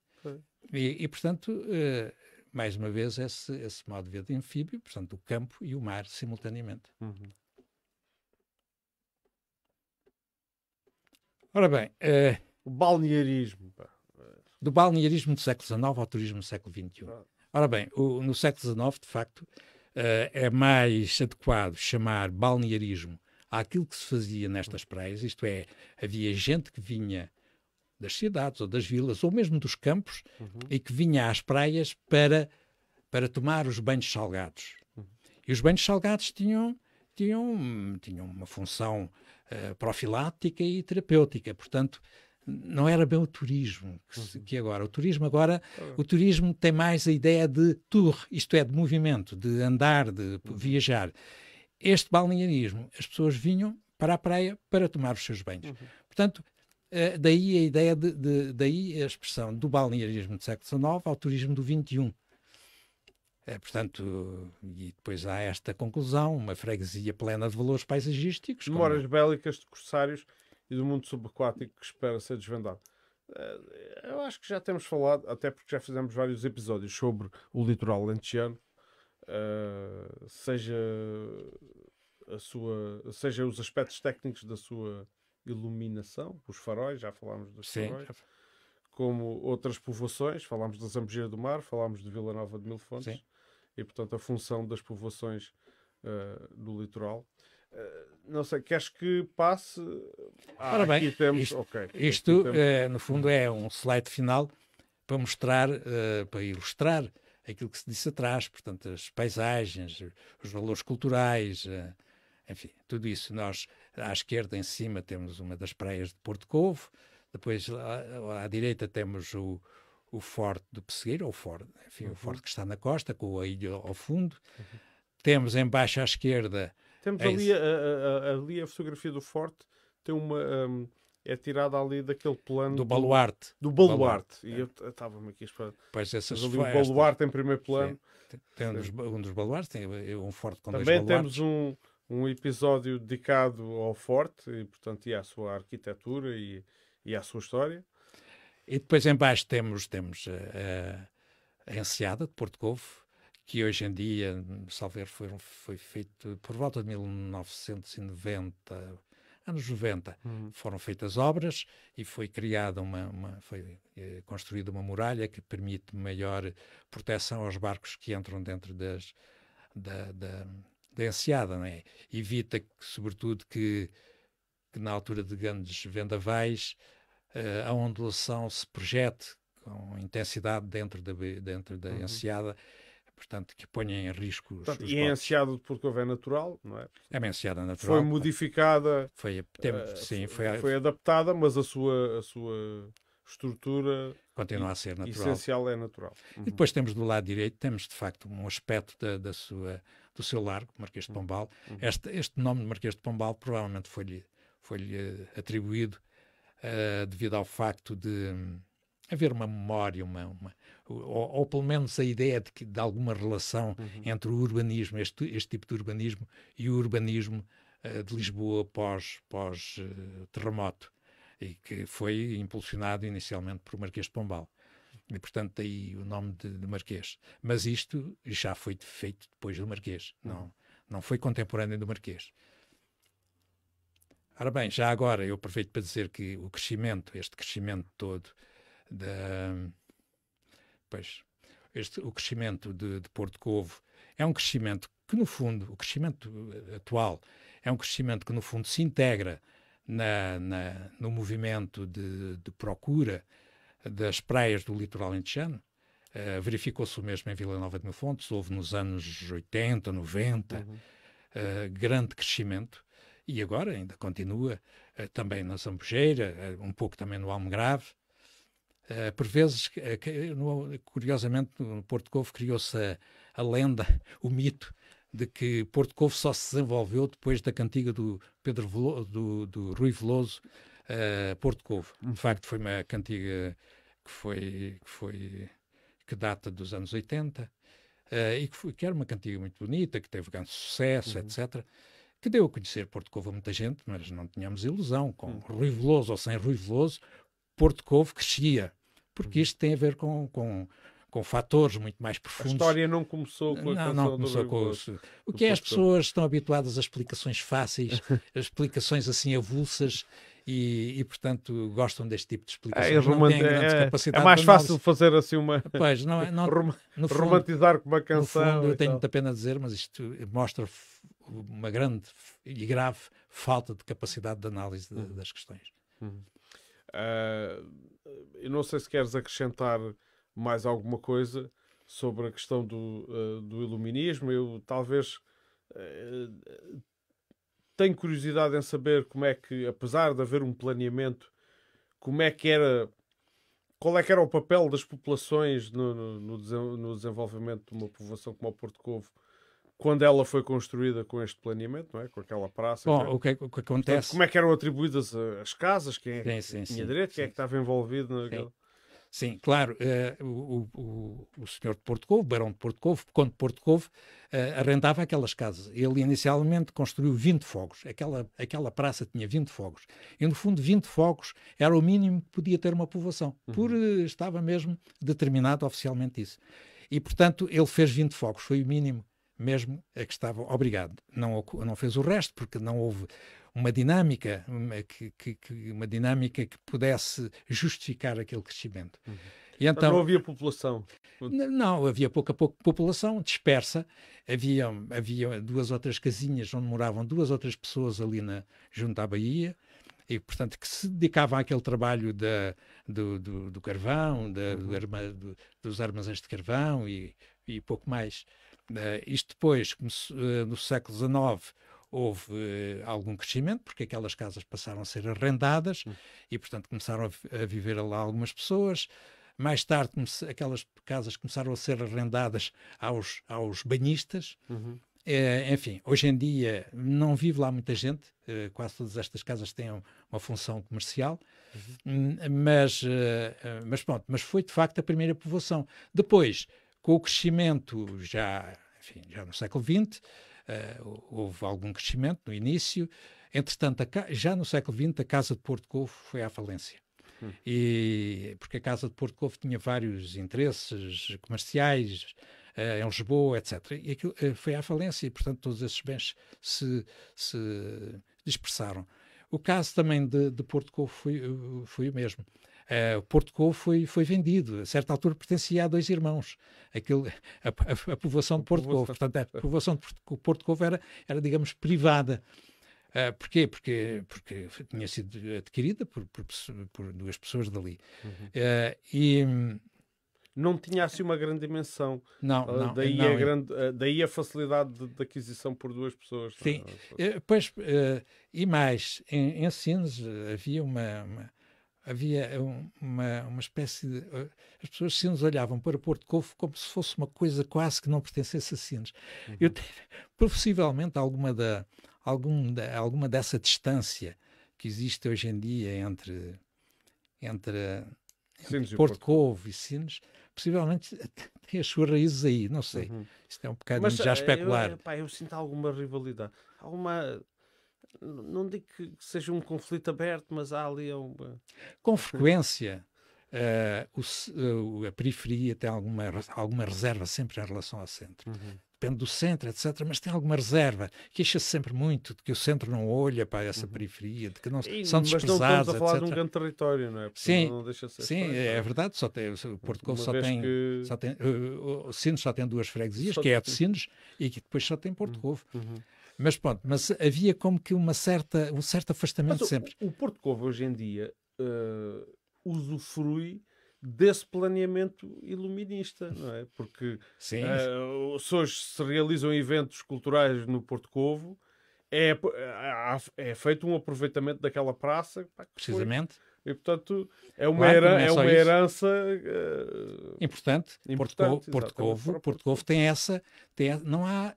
E, e, portanto, uh, mais uma vez, esse, esse modo de vida de anfíbio, portanto, o campo e o mar simultaneamente. Uhum. Ora bem. Uh, o balnearismo. Pá do balnearismo do século XIX ao turismo do século XXI. Ora bem, o, no século XIX, de facto, uh, é mais adequado chamar balnearismo àquilo que se fazia nestas praias, isto é, havia gente que vinha das cidades ou das vilas ou mesmo dos campos uhum. e que vinha às praias para, para tomar os banhos salgados. Uhum. E os banhos salgados tinham, tinham, tinham uma função uh, profilática e terapêutica, portanto, não era bem o turismo que, uhum. que, é agora. O turismo agora, o turismo tem mais a ideia de tour, isto é, de movimento, de andar, de uhum. viajar. Este balnearismo, as pessoas vinham para a praia para tomar os seus banhos. Uhum. Portanto, eh, daí a ideia, de, de, daí a expressão do balnearismo do século XIX ao turismo do XXI. É, eh, portanto, e depois há esta conclusão, uma freguesia plena de valores paisagísticos. Memórias como... bélicas de corsários e do mundo subaquático que espera ser desvendado. Eh, eu acho que já temos falado, até porque já fizemos vários episódios sobre o litoral lentiano, eh, seja a sua, seja os aspectos técnicos da sua iluminação, os faróis, já falámos dos Sim. faróis, como outras povoações, falámos da Zambujeira do Mar, falámos de Vila Nova de Mil Fontes, e portanto a função das povoações uh, do litoral. Eh, não sei, queres que passe? Ah, Ora bem, temos... isto, okay, isto temos... Eh, no fundo é um slide final para mostrar, uh, para ilustrar aquilo que se disse atrás, portanto, as paisagens, os valores culturais, uh, enfim, tudo isso. Nós, à esquerda, em cima, temos uma das praias de Porto Covo, depois, à, à direita, temos o, o Forte do Pessegueiro, ou Forte, enfim, uhum. o Forte que está na costa, com a ilha ao fundo. Uhum. Temos, embaixo à esquerda, temos é ali, a, a, a, ali a fotografia do forte, tem uma. Um, é tirada ali daquele plano. Do baluarte. Do, do baluarte. baluarte. E é. eu estava-me aqui esperando. Pois essas Mas ali o baluarte em primeiro plano. Sim. Tem um dos, um dos baluartes, tem eh, um forte com Também dois baluartes. Também temos um, um episódio dedicado ao forte, e portanto, e à sua arquitetura e, e à sua história. E depois em baixo temos, temos a, eh, eh, a Enseada de Porto Covo, que hoje em dia, salver foi, foi feito por volta de 1990, anos 90, uhum. foram feitas obras e foi criada uma, uma foi eh, construída uma muralha que permite maior proteção aos barcos que entram dentro das, da, da, da enseada, não é? Evita, que, sobretudo, que, que, na altura de grandes vendavais eh, a ondulação se projete com intensidade dentro da, dentro da uhum. enseada portanto, que ponha em risco portanto, os, os E é ansiada porque houver natural, não é? É uma ansiada é natural. Foi modificada. Foi, uh, sim, foi, foi adaptada, mas a sua, a sua estrutura continua a ser natural. Essencial é natural. Uhum. E depois temos do lado direito, temos de facto um aspecto da, da sua, do seu largo, Marquês de uhum. Pombal. Uhum. Este, este nome de Marquês de Pombal provavelmente foi-lhe foi, -lhe, atribuído uh, devido ao facto de haver uma memória, uma, uma ou, ou, pelo menos a ideia de, que, de alguma relação uhum. entre o urbanismo, este, este tipo de urbanismo, e o urbanismo uh, de Lisboa pós-terremoto, pós, uh, e que foi impulsionado inicialmente por Marquês de Pombal. E, portanto, daí o nome de, de Marquês. Mas isto já foi feito depois do Marquês, uhum. não, não foi contemporâneo do Marquês. Ora bem, já agora eu aproveito para dizer que o crescimento, este crescimento todo, da pois, este, o crescimento de, de Porto Covo é um crescimento que, no fundo, o crescimento eh, atual é um crescimento que, no fundo, se integra na, na, no movimento de, de, procura das praias do litoral entejano. Uh, eh, Verificou-se o mesmo em Vila Nova de Mil Fontes, houve nos anos 80, 90, uhum. uh, grande crescimento, e agora ainda continua uh, também na Sambujeira, um pouco também no Almegrave, eh, por vezes, eh, eh, curiosamente, no Porto Covo criou-se a, a, lenda, o mito, de que Porto Covo só se desenvolveu depois da cantiga do, Pedro do, do, Rui Veloso, uh, Porto Covo. Hum. De facto, foi uma cantiga que foi, que foi que data dos anos 80 e que, foi, que, era uma cantiga muito bonita, que teve grande sucesso, uhum. etc que deu a conhecer Porto Covo a muita gente, mas não tínhamos ilusão. Com uhum. Rui Veloso ou sem Rui Veloso, Porto Covo crescia, porque uhum. isto tem a ver com, com, com fatores muito mais profundos. A história não começou com a não, não começou com o O que é as pessoas estão habituadas a explicações fáceis, explicações assim avulsas, e, e, portanto gostam deste tipo de explicações. É, não têm grande é, é, capacidade é mais fácil fazer assim uma. Pois, não, é, não, no fundo, romantizar com uma canção. Fundo, eu tenho muita pena a dizer, mas isto mostra uma grande e grave falta de capacidade de análise de, uhum. das questões. Uhum. Uh, eu não sei se queres acrescentar mais alguma coisa sobre a questão do, uh, do iluminismo. Eu talvez uh, tenho curiosidade em saber como é que, apesar de haver um planeamento, como é que era. Qual é que era o papel das populações no, no, no desenvolvimento de uma povoação como o Porto Covo quando ela foi construída com este planeamento, não é? com aquela praça. Bom, o é que, o que acontece. Portanto, como é que eram atribuídas as casas, quem é sim, tinha direito, sim, quem é que estava envolvido naquela. Sim, claro, uh, o, o, o senhor de Porto Covo, o barão de Porto Covo, quando de Porto Covo, uh, arrendava aquelas casas. Ele inicialmente construiu 20 fogos. Aquela, aquela praça tinha 20 fogos. E, no fundo, 20 fogos era o mínimo que podia ter uma povoação, uhum. por eh, estava mesmo determinado oficialmente isso. E, portanto, ele fez 20 fogos, foi o mínimo mesmo é que estava obrigado. Não, não fez o resto, porque não houve uma dinâmica, uma, é que, que, uma dinâmica que pudesse justificar aquele crescimento. Uhum. E então, não havia população? Não, havia pouca, pouca população, dispersa. Havia, havia duas outras casinhas onde moravam duas outras pessoas ali na, junto à Bahia e portanto que se dedicavam àquele trabalho da, do, do, do, carvão, da, do uhum. arma, do, dos armazéns de carvão e, e pouco mais. Uh, isto depois, eh, no século XIX, houve uh, algum crescimento, porque aquelas casas passaram a ser arrendadas uhum. e, portanto, começaram a, a, viver lá algumas pessoas. Mais tarde, aquelas casas começaram a ser arrendadas aos, aos banhistas. Uhum. É, enfim, hoje em dia não vive lá muita gente, uh, quase todas estas casas têm uma função comercial, uhum. Hum, mas, uh, mas pronto, mas foi de facto a primeira povoação. Depois, com o crescimento já, enfim, já no século XX, uh, eh, houve algum crescimento no início, entretanto, a, já no século XX, a Casa de Porto Covo foi à falência. Hum. E, porque a Casa de Porto Covo tinha vários interesses comerciais uh, em Lisboa, etc. E aquilo uh, foi à falência e, portanto, todos esses bens se, se dispersaram. O caso também de, de Porto Covo foi, foi o mesmo. Uh, o Porto Covo foi, foi vendido. A certa altura pertencia a dois irmãos, aquilo, a, a, a povoação de Porto Covo. Portanto, a povoação de Porto, Porto Covo era, era, digamos, privada. Uh, porquê? Porque, porque tinha sido adquirida por, por, por duas pessoas dali. Uhum. Uh, e, não tinha assim uma grande dimensão. Não, ah, não. daí, não, a grande, uh, daí a facilidade de, de, aquisição por duas pessoas. É? Sim. Ah, pois, uh, e mais, em, em Sines havia uma, uma, havia uma, uma espécie de. Eh, as pessoas Sines olhavam para Porto Covo como se fosse uma coisa quase que não pertencesse a Sines. Uhum. Eu tive, possivelmente, alguma, da, algum da, alguma dessa distância que existe hoje em dia entre, entre, entre Porto, Porto Covo e Sines, possivelmente tem as suas raízes aí, não sei. Uhum. Isto é um bocado Mas, já eh, especular. Eu, eh, eu sinto alguma rivalidade. Alguma não digo que seja um conflito aberto, mas há ali uma. Eh, Com frequência, uh, o, a periferia tem alguma, alguma reserva sempre em relação ao centro. Uhum. Depende do centro, etc., mas tem alguma reserva. Queixa-se sempre muito de que o centro não olha para essa uhum. periferia, de que não, e, são desprezados. Mas não estamos a falar etc. de um grande território, não é? Porque sim, não deixa ser sim é, é, verdade. Só tem, o Porto Covo só, que... só tem. Uh, o Sines só tem duas freguesias, só que é a de Sinos, e que depois só tem Porto hum, Covo. Uhum. Mas pronto, mas havia como que uma certa, um certo afastamento mas, sempre. O, o Porto Covo hoje em dia uh, usufrui desse planeamento iluminista, não é? Porque Sim. Uh, se hoje se realizam eventos culturais no Porto Covo, é, é, é feito um aproveitamento daquela praça. Pá, Precisamente. Foi e, portanto, é uma, claro, é é herança, é, uma herança uh, importante. importante. Porto, Covo, Porto Covo tem essa. Tem, não há.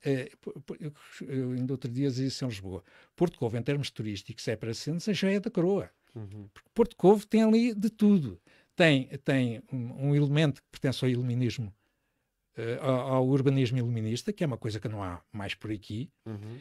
Uh, ainda outro dia dizia isso em Lisboa. Porto Covo, em termos turísticos, é para Sense, já é da coroa. Uhum. Porque Porto Covo tem ali de tudo. Tem, tem um, um elemento que pertence ao iluminismo, uh, ao, ao, urbanismo iluminista, que é uma coisa que não há mais por aqui. Uhum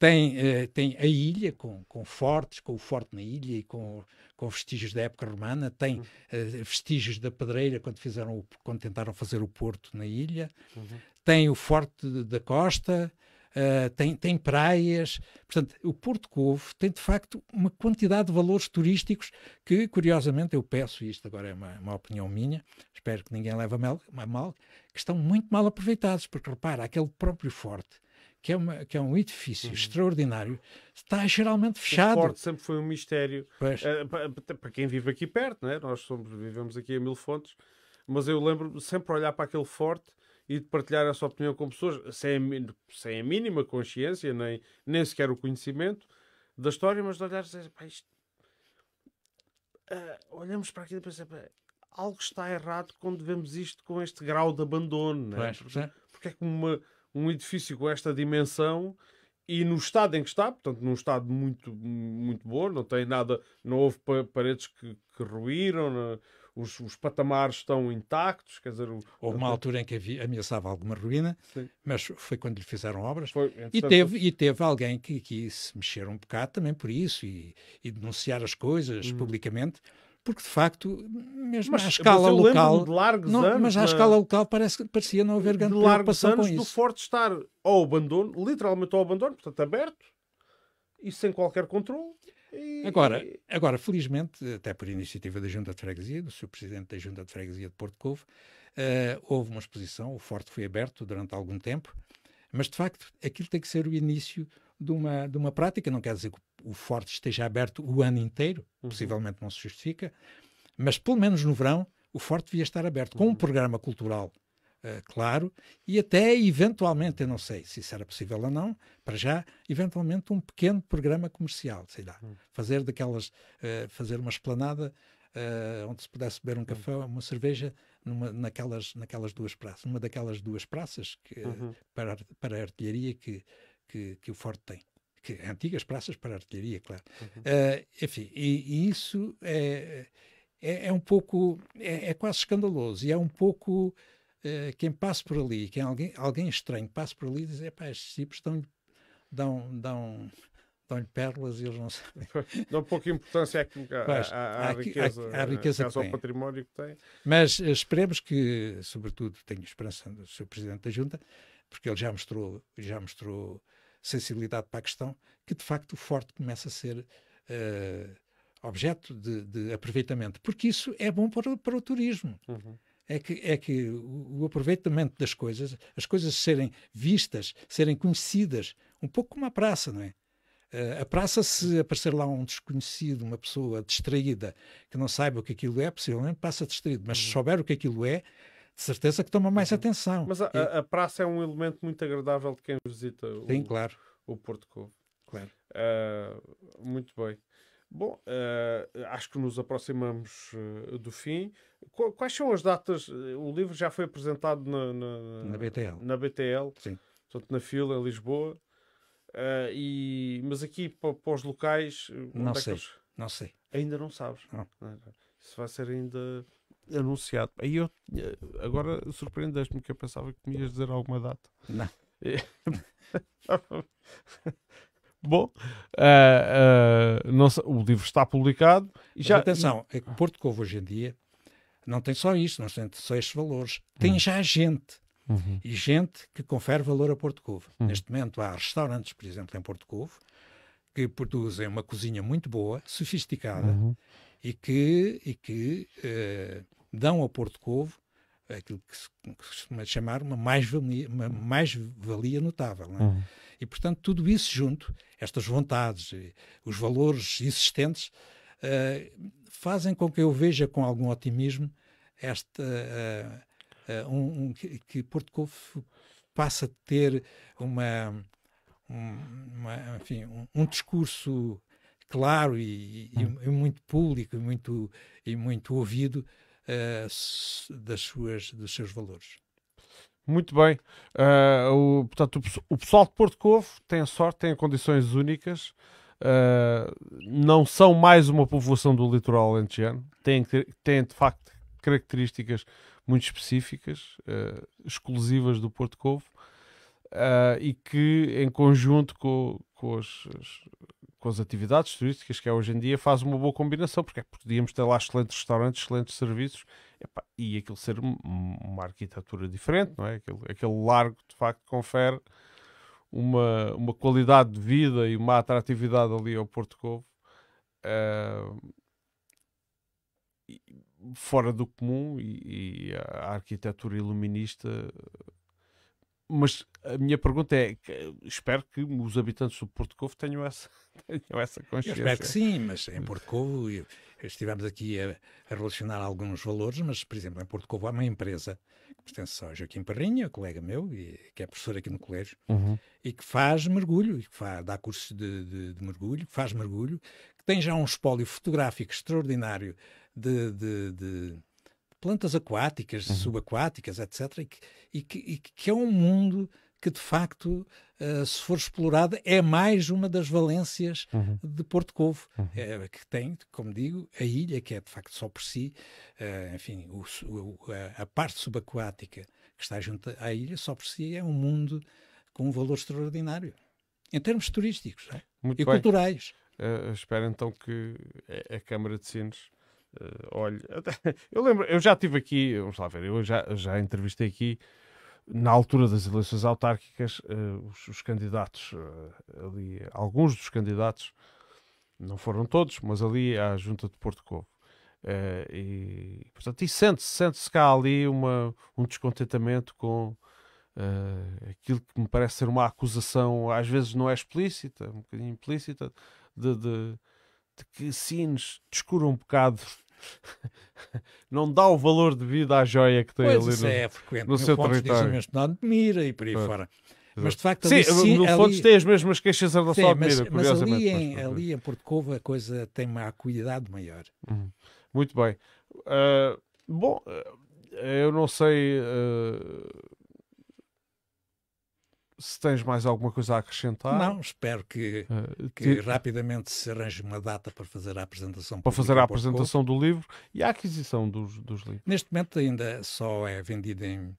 tem, eh, tem a ilha, com, com fortes, com o forte na ilha e com, com vestígios da época romana, tem uhum. eh, vestígios da pedreira quando, fizeram o, quando tentaram fazer o porto na ilha, uhum. tem o forte da costa, uh, tem, tem praias. Portanto, o Porto Covo tem, de facto, uma quantidade de valores turísticos que, curiosamente, eu peço, e isto agora é uma, uma opinião minha, espero que ninguém leve a mal, a mal, que estão muito mal aproveitados, porque, repara, aquele próprio forte que é, uma, que é um edifício uhum. extraordinário, está geralmente fechado. O Porto sempre foi um mistério. Uh, eh, para, para, quem vive aqui perto, né? nós somos, vivemos aqui a Mil Fontes, mas eu lembro sempre olhar para aquele forte e de partilhar essa opinião com pessoas sem, sem a mínima consciência, nem, nem sequer o conhecimento da história, mas de olhar e dizer, pá, isto... Uh, olhamos para aquilo e pensamos, é, algo está errado quando vemos isto com este grau de abandono, né? Pois, porque, é. porque é que uma um edifício com esta dimensão e no estado em que está, portanto, num estado muito, muito bom, não tem nada, não houve paredes que, que ruíram, não, os, os, patamares estão intactos, quer dizer... O, houve uma altura em que havia, ameaçava alguma ruína, Sim. mas foi quando lhe fizeram obras, foi, e, teve, e teve alguém que, que se mexer um bocado também por isso, e, e denunciar as coisas hum. publicamente, porque de facto, mesmo mas, à escala mas local, não, mas à escala local parece, parecia não haver grande de preocupação anos com isso. do Forte estar ao abandono, literalmente ao abandono, portanto aberto e sem qualquer controle. E... Agora, agora, felizmente, até por iniciativa da Junta de Freguesia, do seu presidente da Junta de Freguesia de Porto Covo, uh, houve uma exposição, o Forte foi aberto durante algum tempo, mas de facto aquilo tem que ser o início de uma, de uma prática, não quer dizer que o forte esteja aberto o ano inteiro, uhum. possivelmente não se justifica, mas pelo menos no verão o forte devia estar aberto, com um uhum. programa cultural Uh, claro, e até eventualmente, eu não sei se isso era possível ou não, para já, eventualmente um pequeno programa comercial, sei lá, uhum. fazer daquelas, uh, fazer uma esplanada uh, onde se pudesse beber um café, hum. uma cerveja numa, naquelas, naquelas duas praças, numa daquelas duas praças que, uhum. para, para a artilharia que, que, que o Forte tem que, antigas praças para artilharia, claro. Uhum. Uh, enfim, e, e isso é, é, é, um pouco, é, é, quase escandaloso e é um pouco uh, quem passa por ali, quem alguém, alguém estranho passa por ali e diz, epá, estes tipos dão-lhe dão, dão, dão pérolas e eles não sabem. Dão pouca importância à, à, à, à riqueza, à, à riqueza eh, que tem. património que tem. Mas eh, esperemos que, sobretudo, tenho esperança do Sr. Presidente da Junta, porque ele já mostrou, já mostrou sensibilidade para a questão, que de facto o forte começa a ser uh, objeto de, de, aproveitamento. Porque isso é bom para, para o turismo. Uhum. É que, é que o, aproveitamento das coisas, as coisas serem vistas, serem conhecidas, um pouco como a praça, não é? Uh, a praça, se aparecer lá um desconhecido, uma pessoa distraída, que não saiba o que aquilo é, possivelmente passa distraído, mas uhum. se souber o que aquilo é, de certeza que toma mais atenção. Mas a, a, praça é um elemento muito agradável de quem visita Sim, claro. o Porto Covo. Claro. Uh, muito bem. Bom, uh, acho que nos aproximamos uh, do fim. Qu quais são as datas? O livro já foi apresentado na, na, na BTL. Na BTL, Sim. portanto, na fila, em Lisboa. e, mas aqui para, para os locais. Não é sei, é eles... não sei. Ainda não sabes. Não. Isso vai ser ainda anunciado. Aí eu eh, agora surpreendeste-me que eu pensava que me ias dizer alguma data. Não. Bom, uh, uh, não, o livro está publicado. E já... atenção, é que Porto Covo hoje em dia não tem só isto, não tem só estes valores. Tem uhum. já gente. Uhum. E gente que confere valor a Porto Covo. Uhum. Neste momento há restaurantes, por exemplo, em Porto Covo, que produzem uma cozinha muito boa, sofisticada, uhum. e que, e que uh, dão ao Porto Covo aquilo que se costuma chamar uma mais-valia mais -valia notável. É? Uhum. E, portanto, tudo isso junto, estas vontades, os valores existentes, uh, eh, fazem com que eu veja com algum otimismo este uh, uh, eh, um, um, que, que Porto Covo passa a ter uma, um, uma, enfim, um, discurso claro e, e, uhum. e, muito público e muito, e muito ouvido uh, das suas, dos seus valores. Muito bem. Uh, o, portanto, o, pessoal de Porto Covo tem a sorte, tem condições únicas. Uh, não são mais uma povoação do litoral alentejano. Têm, têm de facto características muito específicas, uh, exclusivas do Porto Covo. e que em conjunto com, com as com as atividades turísticas que é hoje em dia, faz uma boa combinação, porque é, podíamos ter lá excelentes restaurantes, excelentes serviços, e aquilo ser uma arquitetura diferente, não é? Aquele, aquele largo, de facto, confere uma, uma qualidade de vida e uma atratividade ali ao Porto Covo. Uh, fora do comum e, e a arquitetura iluminista mas a minha pergunta é: espero que os habitantes do Porto Covo tenham essa, tenham essa consciência. Eu espero que sim, mas em Porto Covo estivemos aqui a, a, relacionar alguns valores, mas, por exemplo, em Porto Covo há uma empresa que pertence ao Joaquim Parrinha, colega meu, e, que é professor aqui no colégio, uhum. e que faz mergulho, e que faz, dá cursos de, de, de mergulho, faz mergulho, que tem já um espólio fotográfico extraordinário de, de plantas aquáticas, uhum. subaquáticas, etc. E que, e, que, e que, é um mundo que, de facto, uh, se for explorado, é mais uma das valências uhum. de Porto Covo, uhum. é, que tem, como digo, a ilha, que é, de facto, só por si, uh, enfim, o, o, a, a parte subaquática que está junto à ilha, só por si, é um mundo com um valor extraordinário, em termos turísticos é? e bem. culturais. Uh, espero então que a Câmara de Sines Uh, olha, eu lembro, eu já tive aqui, vamos lá ver, eu já, já entrevistei aqui na altura das eleições autárquicas, uh, os, os, candidatos, uh, ali, alguns dos candidatos, não foram todos, mas ali à Junta de Porto Covo. Uh, e, portanto, e sente-se, sente-se cá ali uma, um descontentamento com aquilo que me parece ser uma acusação, às vezes não é explícita, é um bocadinho implícita, de, de de que Sines descura um bocado não dá o valor devido à joia que tem pois ali no, é frequente. no Mil seu Fontes território. Diz não admira e por aí é. fora. Mas de facto, ali, Sim, Mil ali, tem as mesmas queixas em relação à Admira, mas, Mas ali, em, ali em Porto a coisa tem uma acuidade maior. Uhum. Muito bem. Uh, bom, ah, eu não sei. Uh, se tens mais alguma coisa a acrescentar. Não, espero que, uh, que te... rapidamente se arranje uma data para fazer a apresentação. Para fazer a apresentação do livro e a aquisição dos, dos livros. Neste momento ainda só é vendido em,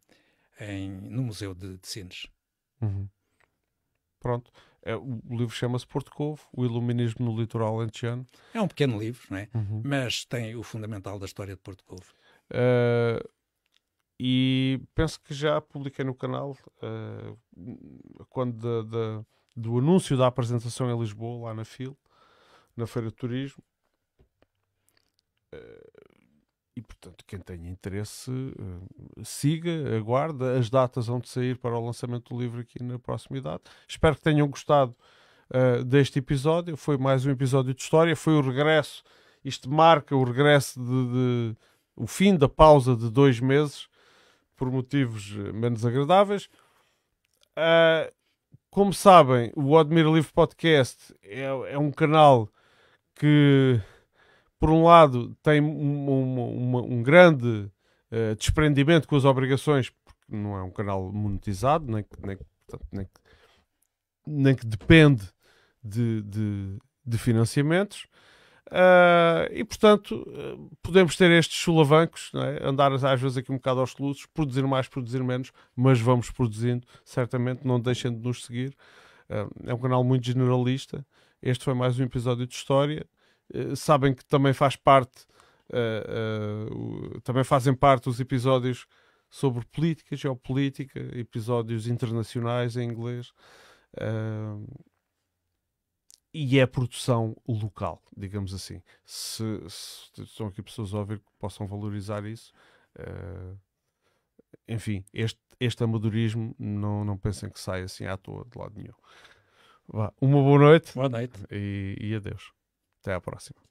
em no Museu de, de Uhum. Pronto. É, o livro chama-se Porto Covo, O Iluminismo no Litoral Antiano. É um pequeno livro, não é? Uhum. Mas tem o fundamental da história de Porto Covo. Uh e penso que já publiquei no canal uh, quando de, de, do anúncio da apresentação em Lisboa, lá na FIL, na Feira de Turismo. Uh, e portanto, quem tenha interesse, eh, siga, aguarde As datas vão de sair para o lançamento do livro aqui na proximidade. Espero que tenham gostado deste episódio. Foi mais um episódio de história. Foi o regresso. Isto marca o regresso de, de o fim da pausa de dois meses por motivos eh, menos agradáveis. Uh, como sabem, o Odmir Livre Podcast é, é, um canal que, por um lado, tem um, um, um, um grande uh, desprendimento com as obrigações, porque não é um canal monetizado, nem que, nem, portanto, nem nem que depende de, de, de financiamentos. Uh, e portanto, ah, podemos ter estes sulavancos, é? andar às vezes aqui um bocado aos soluços, produzir mais, produzir menos, mas vamos produzindo, certamente, não deixem de nos seguir. Uh, é um canal muito generalista. Este foi mais um episódio de história. Uh, sabem que também faz parte, o, também fazem parte os episódios sobre política, geopolítica, episódios internacionais em inglês. Uh, e é produção local, digamos assim. Se, se estão aqui pessoas a ouvir que possam valorizar isso, uh, enfim, este, este amadorismo não, não pensem que sai assim à toa de lado nenhum. Vá, uma boa noite. Boa noite. E, e adeus. Até à próxima.